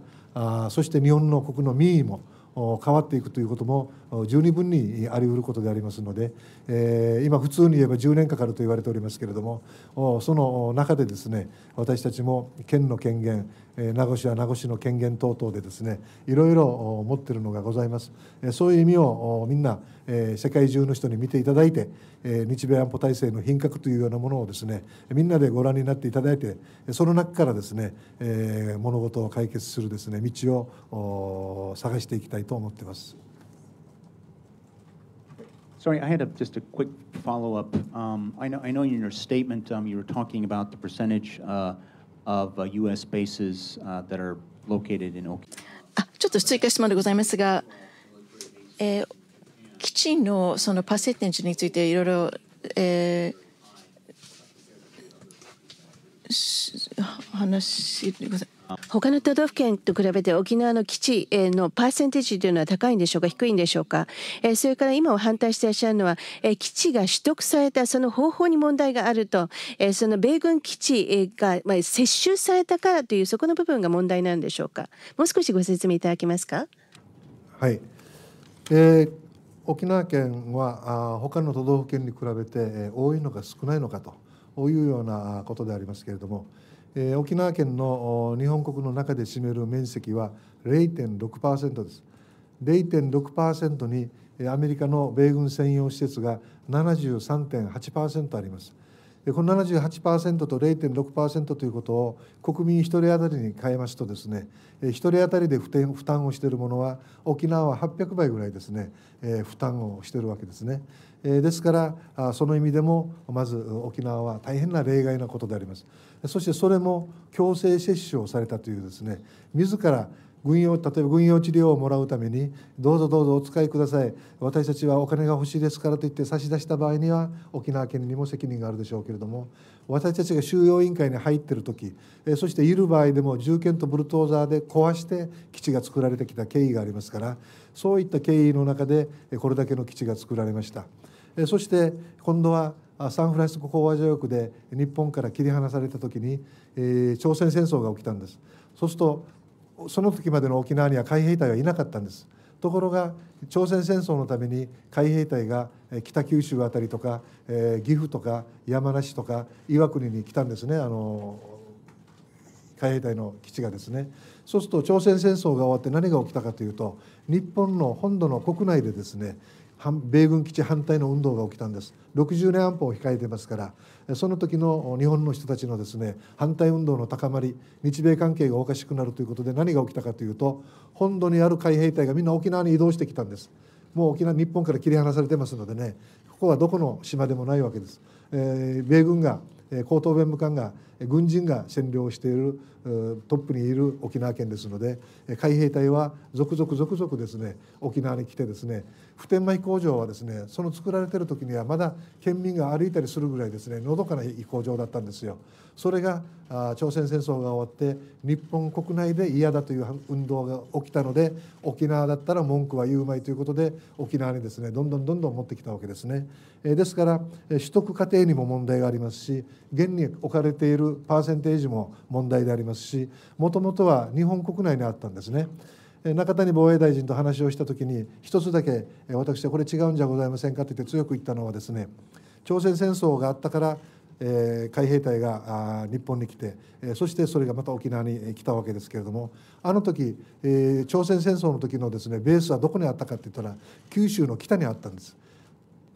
[SPEAKER 3] らそして日本の国の民意も変わっていくということも十二分にあり得ることでありますので、え今普通に言えば10年かかると言われておりますけれどもその中でですね私たちも県の権限名護市は名護市の権限等々でですねいろいろ持っているのがございますそういう意味をみんな世界中の人に見ていただいて日米安保体制の品格というようなものをですねみんなでご覧になっていただいてその中からですね物事を解決するですね道を探していきたいと思っています。
[SPEAKER 1] Sorry, I had a, just a quick follow up. Um, I, know, I know in your statement um, you were talking about the percentage uh, of U.S. bases that are located in Okinawa.
[SPEAKER 2] あちょっと追加質問でございますが、えー、基地のそのパーセンテージについていろいろ、えー、話し
[SPEAKER 4] てくださ他の都道府県と比べて沖縄の基地のパーセンテージというのは高いんでしょうか低いんでしょうかそれから今を反対していらっしゃるのは基地が取得されたその方法に問題があるとその米軍基地が接収されたからというそこの部分が問題なんでしょうかもう少しご説明いただけますか
[SPEAKER 3] はい、えー、沖縄県はあ他の都道府県に比べて多いのか少ないのかというようなことでありますけれども。えー、沖縄県の日本国の中で占める面積は0.6%です0.6%にアメリカの米軍専用施設が73.8%ありますこの78%と0.6%ということを国民1人当たりに変えますとですね1人当たりで負担をしているものは沖縄は800倍ぐらいですね負担をしているわけですねですからその意味でもまず沖縄は大変な例外なことでありますそしてそれも強制接種をされたというですね自ら軍用例えば軍用治療をもらうためにどうぞどうぞお使いください私たちはお金が欲しいですからといって差し出した場合には沖縄県にも責任があるでしょうけれども私たちが収容委員会に入っている時そしている場合でも銃剣とブルトーザーで壊して基地が作られてきた経緯がありますからそういった経緯の中でこれだけの基地が作られましたそして今度はサンフランシスコ講和条約で日本から切り離された時に、えー、朝鮮戦争が起きたんですそうするとその時までの沖縄には海兵隊はいなかったんですところが朝鮮戦争のために海兵隊が北九州あたりとか、えー、岐阜とか山梨とか岩国に来たんですねあの海兵隊の基地がですねそうすると朝鮮戦争が終わって何が起きたかというと日本の本土の国内でですね米軍基地反対の運動が起きたんです60年安保を控えてますからその時の日本の人たちのですね反対運動の高まり日米関係がおかしくなるということで何が起きたかというと本土にある海兵隊がみんな沖縄に移動してきたんですもう沖縄日本から切り離されてますのでねここはどこの島でもないわけです、えー、米軍が高等弁務官が軍人が占領しているトップにいる沖縄県ですので海兵隊は続々続々ですね沖縄に来てですね普天間飛行場はですねその作られてる時にはまだ県民が歩いたりするぐらいですねのどかな飛行場だったんですよ。それが朝鮮戦争が終わって日本国内で嫌だという運動が起きたので沖縄だったら文句は言うまいということで沖縄にですねどんどんどんどん持ってきたわけですね。ですから取得過程にも問題がありますし現に置かれているパーセンテージも問題でありますしもともとは日本国内にあったんですね。中谷防衛大臣と話をした時に一つだけ私はこれ違うんじゃございませんかって言って強く言ったのはですね朝鮮戦争があったからえー、海兵隊があ日本に来て、えー、そしてそれがまた沖縄に来たわけですけれどもあの時、えー、朝鮮戦争の時のですねベースはどこにあったかっていったら九州の北にあったんです。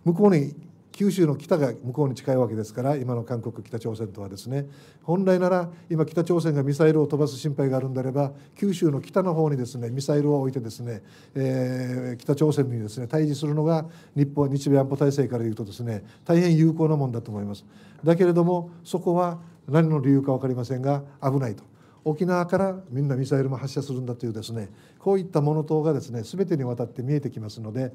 [SPEAKER 3] 向こうに九州の北が向こうに近いわけですから今の韓国北朝鮮とはですね本来なら今北朝鮮がミサイルを飛ばす心配があるんであれば九州の北の方にですねミサイルを置いてですね、えー、北朝鮮にですね対峙するのが日本日米安保体制からいうとですね大変有効なもんだと思います。だけれどもそこは何の理由か分かりませんが危ないと。沖縄からみんなミサイルも発射するんだというですねこういったもの等がですね全てにわたって見えてきますので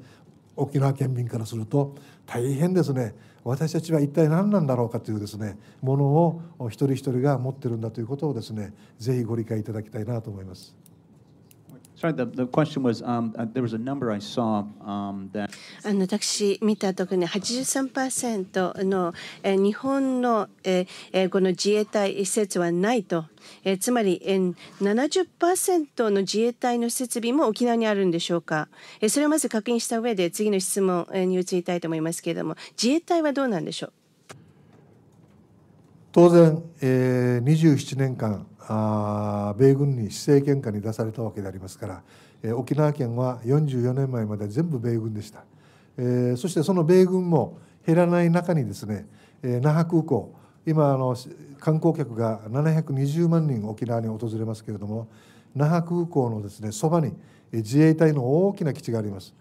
[SPEAKER 3] 沖縄県民からすると大変ですね私たちは一体何なんだろうかというですねものを一人一人が持ってるんだということをですね是非ご理解いただきたいなと思います。
[SPEAKER 1] Sorry, the, the question was um, there was a number I saw
[SPEAKER 4] um, that. あの私見たところに83%の、え日本の、えー、この自衛隊施設はないと、えつまり、えー、70%の自衛隊の設備も沖縄にあるんでしょうか、えそれをまず確認した上で次の質問に移りたいと思いますけれども自衛隊はどうなんでしょう
[SPEAKER 3] 当然、えー、27年間あ米軍に施政権下に出されたわけでありますから、え沖縄県は44年前まで全部米軍でした、えそしてその米軍も減らない中にですね、え那覇空港今あの観光客が720万人沖縄に訪れますけれども那覇空港のですねそばに自衛隊の大きな基地があります。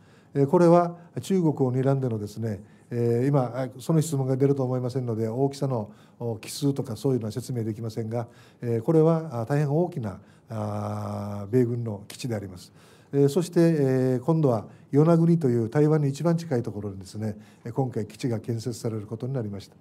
[SPEAKER 3] これは中国を睨んでのですねえー、今その質問が出ると思いませんので大きさの奇数とかそういうのは説明できませんが、えー、これは大変大きなあ米軍の基地であります。えー、そして、えー、今度は与那国という台湾に一番近いところにですね今回基地が建設されることになりました。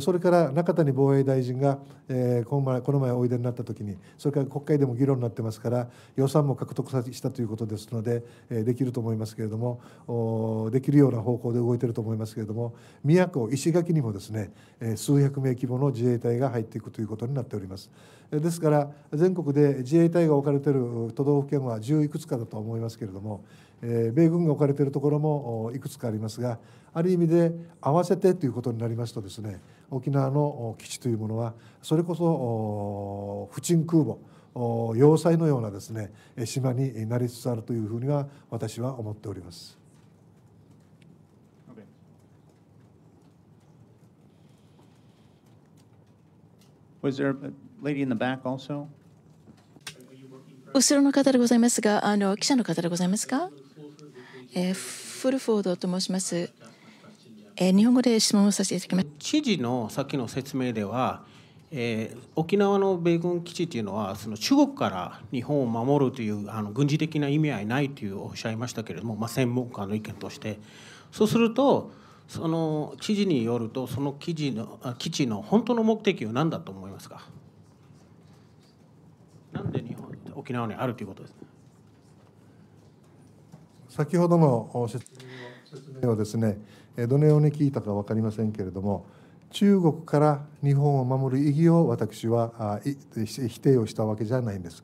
[SPEAKER 3] それから中谷防衛大臣が、えこの前この前おいでになった時にそれから国会でも議論になってますから予算も獲得したということですので、えできると思いますけれどもできるような方向で動いていると思いますけれども宮古石垣にもですね、え数百名規模の自衛隊が入っていくということになっております。ですから全国で自衛隊が置かれている都道府県は十いくつかだと思いますけれども米軍が置かれているところもいくつかありますがある意味で合わせてということになりますとですね沖縄の基地というものはそれこそ不沈空母要塞のようなですね島になりつつあるというふうには私は思っております。
[SPEAKER 1] Was there a lady in the back also?
[SPEAKER 2] 後ろの方でございますが、あの記者の方でございますか、えー、フルフォードと申します。えー、日本語で質問をさせていただきま
[SPEAKER 1] す知事のさっきの説明では、えー、沖縄の米軍基地というのはその中国から日本を守るというあの軍事的な意味合いないというおっしゃいましたけれども、まあ、専門家の意見としてそうするとその知事によるとその記事の基地の本当の目的は何だと思いますかなんで日本沖縄にあるということです
[SPEAKER 3] 先ほどの説明はですねどのように聞いたか分かりませんけれども中国から日本を守る意義を私は否定をしたわけじゃないんです。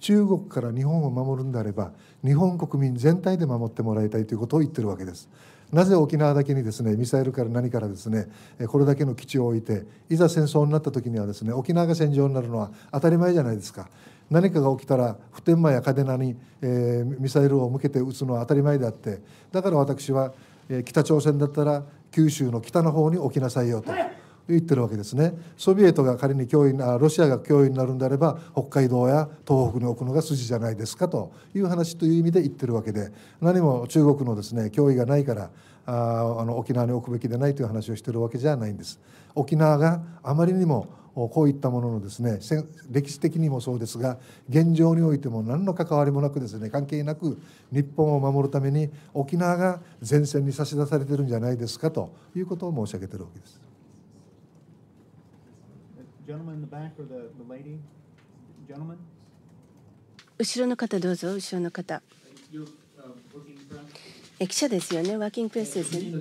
[SPEAKER 3] 中国から日本を守るんであれば日本国民全体で守ってもらいたいということを言ってるわけです。なぜ沖縄だけにですねミサイルから何からですねこれだけの基地を置いていざ戦争になった時にはですね沖縄が戦場になるのは当たり前じゃないですか何かが起きたら普天間や嘉手納に、えー、ミサイルを向けて撃つのは当たり前であってだから私はえ北朝鮮だったら九州の北の方に置きなさいよと。言ってるわけですねソビエトが仮に脅威なロシアが脅威になるんであれば北海道や東北に置くのが筋じゃないですかという話という意味で言ってるわけで何も中国のですね脅威がないからああの沖縄に置くべきでないという話をしてるわけじゃないんです。沖縄があまりにもこういったもののですね歴史的にもそうですが現状においても何の関わりもなくですね関係なく日本を守るために沖縄が前線に差し出されてるんじゃないですかということを申し上げてるわけです。
[SPEAKER 4] 後ろの方どうぞ後ろの方。記者ですよね、ワーキングプレスですね。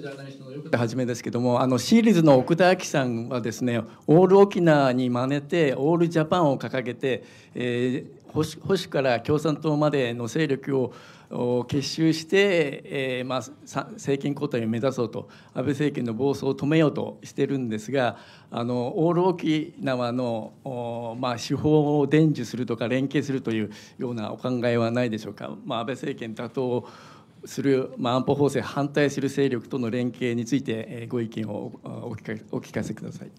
[SPEAKER 5] はじめですけども、あのシリーズの奥田明さんはですね、オール沖縄に真似て、オールジャパンを掲げて、えー、保守保守から共産党までの勢力を結集して、えーまあ、政権交代を目指そうと安倍政権の暴走を止めようとしてるんですがあのオール沖縄の、まあ、手法を伝授するとか連携するというようなお考えはないでしょうか、まあ、安倍政権打倒する、まあ、安保法制反対する勢力との連携について、えー、ご意見をお聞かお聞かせくださ
[SPEAKER 3] い、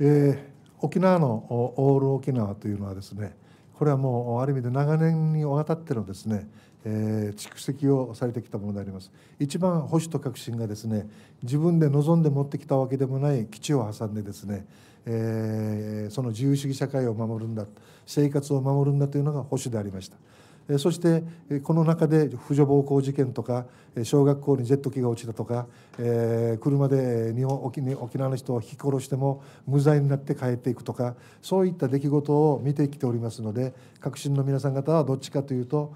[SPEAKER 3] えー、沖縄のオール沖縄というのはですねこれはもうある意味で長年にわたってのですね、えー、蓄積をされてきたものであります一番保守と革新がですね自分で望んで持ってきたわけでもない基地を挟んでですね、えー、その自由主義社会を守るんだ生活を守るんだというのが保守でありました。そしてこの中で婦女暴行事件とか小学校にジェット機が落ちたとか、え車で日本沖縄の人を引き殺しても無罪になって帰っていくとかそういった出来事を見てきておりますので革新の皆さん方はどっちかというと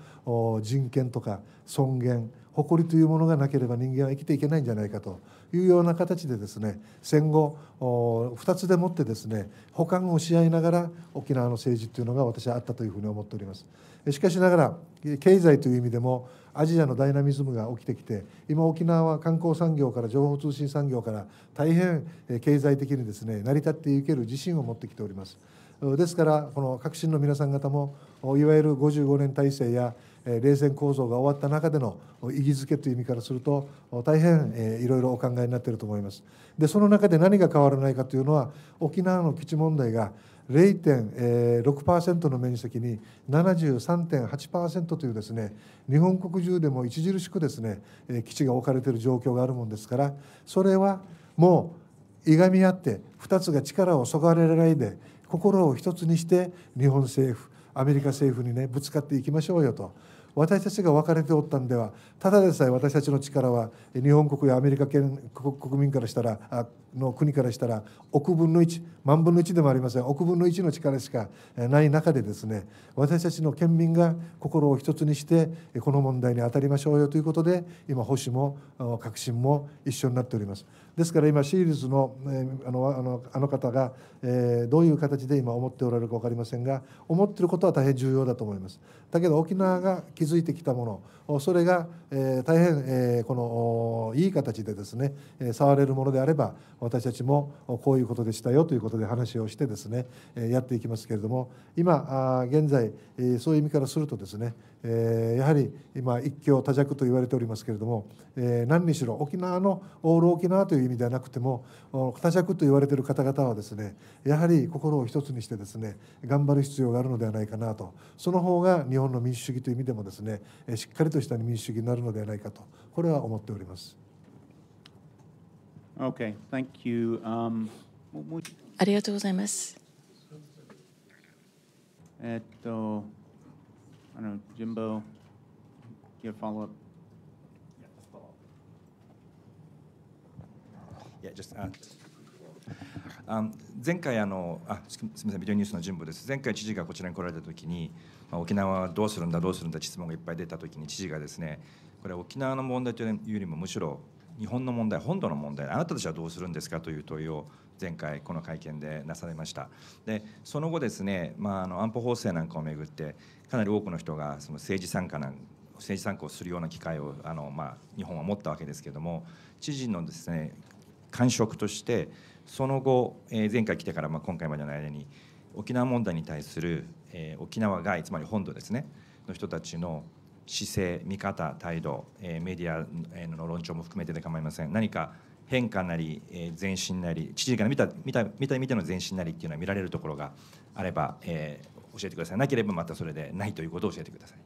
[SPEAKER 3] 人権とか尊厳誇りというものがなければ人間は生きていけないんじゃないかというような形でですね戦後2つでもってですね補完をし合いながら沖縄の政治というのが私はあったというふうに思っております。しかしながら経済という意味でもアジアのダイナミズムが起きてきて今沖縄は観光産業から情報通信産業から大変経済的にですね成り立っていける自信を持ってきておりますですからこの革新の皆さん方もいわゆる55年体制や冷戦構造が終わった中での意義づけという意味からすると大変いろいろお考えになっていると思います。でその中で何が変わらないかというのは沖縄の基地問題が0.6%の面積に73.8%というですね日本国中でも著しくですね基地が置かれている状況があるもんですからそれはもういがみ合って2つが力をそがれないで心を一つにして日本政府アメリカ政府にねぶつかっていきましょうよと私たちが分かれておったんではただでさえ私たちの力は日本国やアメリカ圏国民からしたらの国からしたら億分の1万分の1でもありません億分の1の力しかない中でですね私たちの県民が心を一つにしてこの問題に当たりましょうよということで今保守も革新も一緒になっております。ですから今シールズのあのあのあの方が、どういう形で今思っておられるか分かりませんが思ってることは大変重要だと思います。だけど沖縄が築いてきたものそれが、大変、このいい形でですね、触れるものであれば私たちもこういうことでしたよということで話をしてですねやっていきますけれども今現在そういう意味からするとですねやはり今一強多弱と言われておりますけれども何にしろ沖縄のオール沖縄という意味ではなくても多弱と言われている方々はですねやはり心を一つにしてですね頑張る必要があるのではないかなとその方が日本の民主主義という意味でもですねしっかりとした民主主義になるのではないかとこれは思っております。
[SPEAKER 1] Okay, thank you. Um,
[SPEAKER 3] ありがとうございます。
[SPEAKER 1] えっと、あの、ジンボ、give follow-up.
[SPEAKER 5] Yeah, just uh, あ前回あのあすみませんビデオニュースの神保です前回知事がこちらに来られたときに、まあ、沖縄はどうするんだどうするんだ質問がいっぱい出たときに知事がですねこれは沖縄の問題というよりもむしろ日本の問題本土の問題あなたたちはどうするんですかという問いを前回この会見でなされましたでその後ですね、まあ、あの安保法制なんかをめぐってかなり多くの人がその政治参加なん政治参加をするような機会をあの、まあ、日本は持ったわけですけども知事のですね感触としてその後、えー、前回来てから、まあ、今回までの間に沖縄問題に対する、えー、沖縄外つまり本土ですねの人たちの姿勢、見方、態度、えー、メディアの論調も含めてで構いません。何か変化なり、えー、前進なり、知事から見た見た見た見ての前進なりっていうのは見られるところがあれば、えー、教えてください。なければまたそれでないということを教えてください。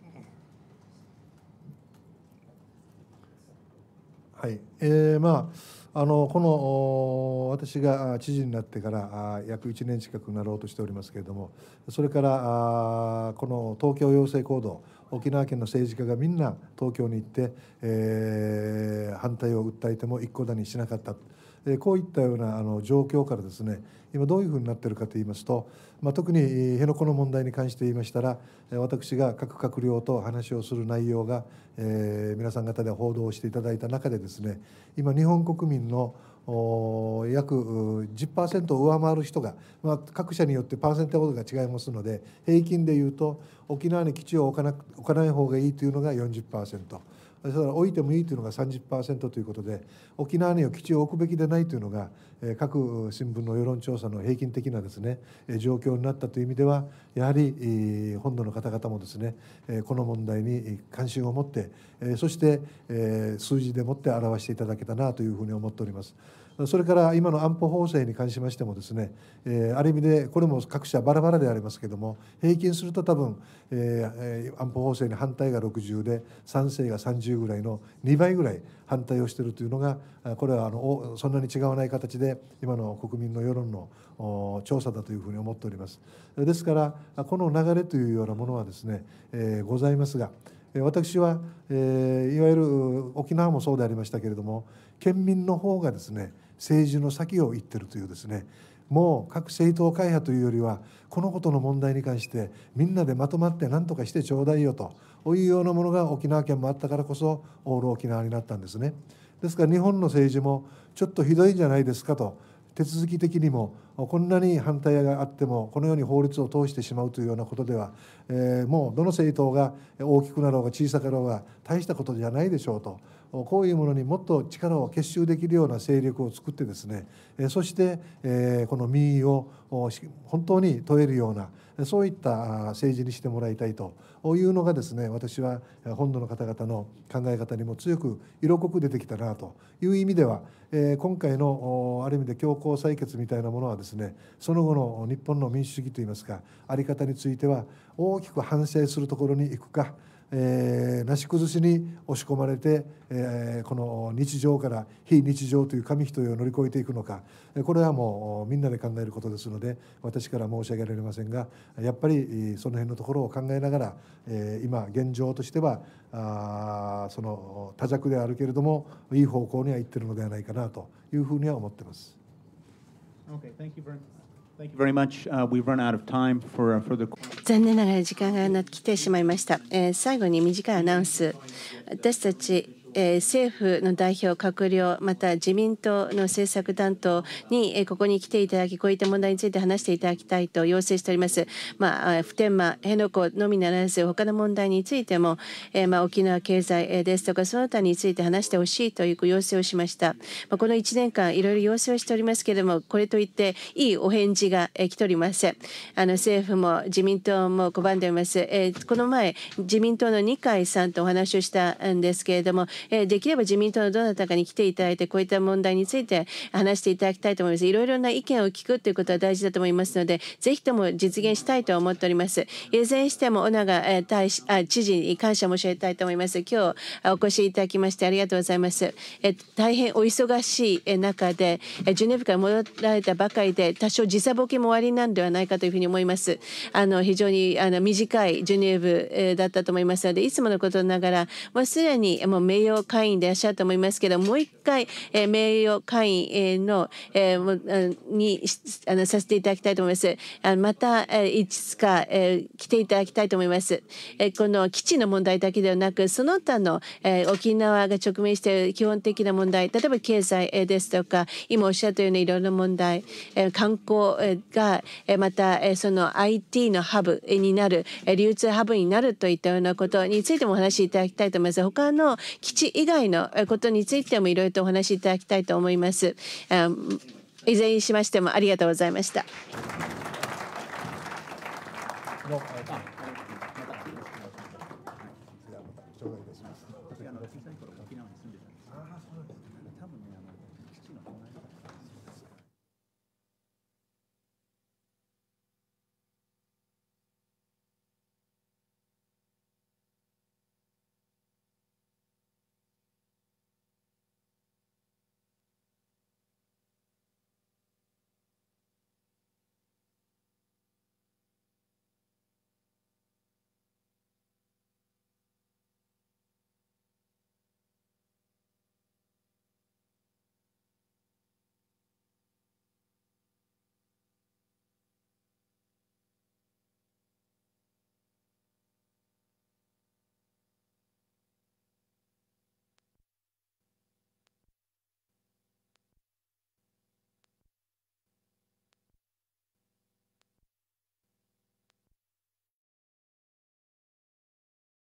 [SPEAKER 3] はい、えー、まああのこの私が知事になってから約1年近くなろうとしておりますけれどもそれからこの東京養成行動沖縄県の政治家がみんな東京に行って、えー、反対を訴えても一個だにしなかった。こういったようなあの状況からですね今どういうふうになっているかといいますと、まあ、特に辺野古の問題に関して言いましたら私が各閣僚と話をする内容が、えー、皆さん方で報道していただいた中でですね今日本国民の約10%上回る人が、まあ、各社によってパーセントほどが違いますので平均でいうと沖縄に基地を置かな置かない方がいいというのが40%。それから置いてもいいというのが30%ということで沖縄には基地を置くべきでないというのが各新聞の世論調査の平均的なですね状況になったという意味ではやはり本土の方々もですねこの問題に関心を持ってそして数字でもって表していただけたなというふうに思っております。それから今の安保法制に関しましてもですね、えー、ある意味でこれも各社バラバラでありますけども平均すると多分、えー、安保法制に反対が60で賛成が30ぐらいの2倍ぐらい反対をしているというのがこれはあのそんなに違わない形で今の国民の世論の調査だというふうに思っております。ですからこの流れというようなものはですね、えー、ございますが。私は、えー、いわゆる沖縄もそうでありましたけれども県民の方がですね政治の先を行ってるというですねもう各政党会派というよりはこのことの問題に関してみんなでまとまって何とかしてちょうだいよというようなものが沖縄県もあったからこそオール沖縄になったんですね。ですから日本の政治もちょっとひどいんじゃないですかと手続き的にもこんなに反対があってもこのように法律を通してしまうというようなことでは、えもうどの政党が大きくなろうが小さかろうが大したことじゃないでしょうとこういうものにもっと力を結集できるような勢力を作ってですねそしてこの民意を本当に問えるようなそういった政治にしてもらいたいというのがですね私は本土の方々の考え方にも強く色濃く出てきたなという意味では今回のある意味で強行採決みたいなものはですねその後の日本の民主主義といいますか在り方については大きく反省するところに行くかえー、なし崩しに押し込まれて、えー、この日常から非日常という紙一重を乗り越えていくのかこれはもうみんなで考えることですので私から申し上げられませんがやっぱりその辺のところを考えながら、えー、今現状としてはあその多弱であるけれどもいい方向にはいってるのではないかなというふうには思ってます。
[SPEAKER 1] Okay, 残
[SPEAKER 4] 念ながら時間が来てしまいました、えー、最後に短いアナウンス私たち政府の代表、閣僚また自民党の政策担当にここに来ていただきこういった問題について話していただきたいと要請しております。まあ、普天間、辺野古のみならず他の問題についても、えまあ、沖縄経済ですとかその他について話してほしいという要請をしました。まこの1年間いろいろ要請をしておりますけれどもこれといっていいお返事が来ておりません。あの政府も自民党も拒んでおります。えこの前自民党の二階さんとお話をしたんですけれどもえできれば自民党のどなたかに来ていただいてこういった問題について話していただきたいと思います。いろいろな意見を聞くということは大事だと思いますのでぜひとも実現したいと思っております。いずれにしても小長、え大使あ知事に感謝申し上げたいと思います。今日お越しいただきましてありがとうございます。え大変お忙しい中でえジュネーブから戻られたばかりで多少時差ボケも終わりなんではないかというふうに思います。あの非常にあの短いジュネーブだったと思いますのでいつものことながらもうすでにもう名誉誉会員でいらっしゃると思いますけどもう一回、え名誉会員の、えにあのさせていただきたいと思います。あまた、えいつか、え来ていただきたいと思います。えこの基地の問題だけではなくその他の、え沖縄が直面している基本的な問題例えば経済、えですとか今おっしゃったようないろいろな問題、え観光が、えまた、えその IT のハブになる流通ハブになるといったようなことについてもお話しいただきたいと思います。他の基地話以外のことについてもいろいろとお話しいただきたいと思います。いずれにしましてもありがとうございました。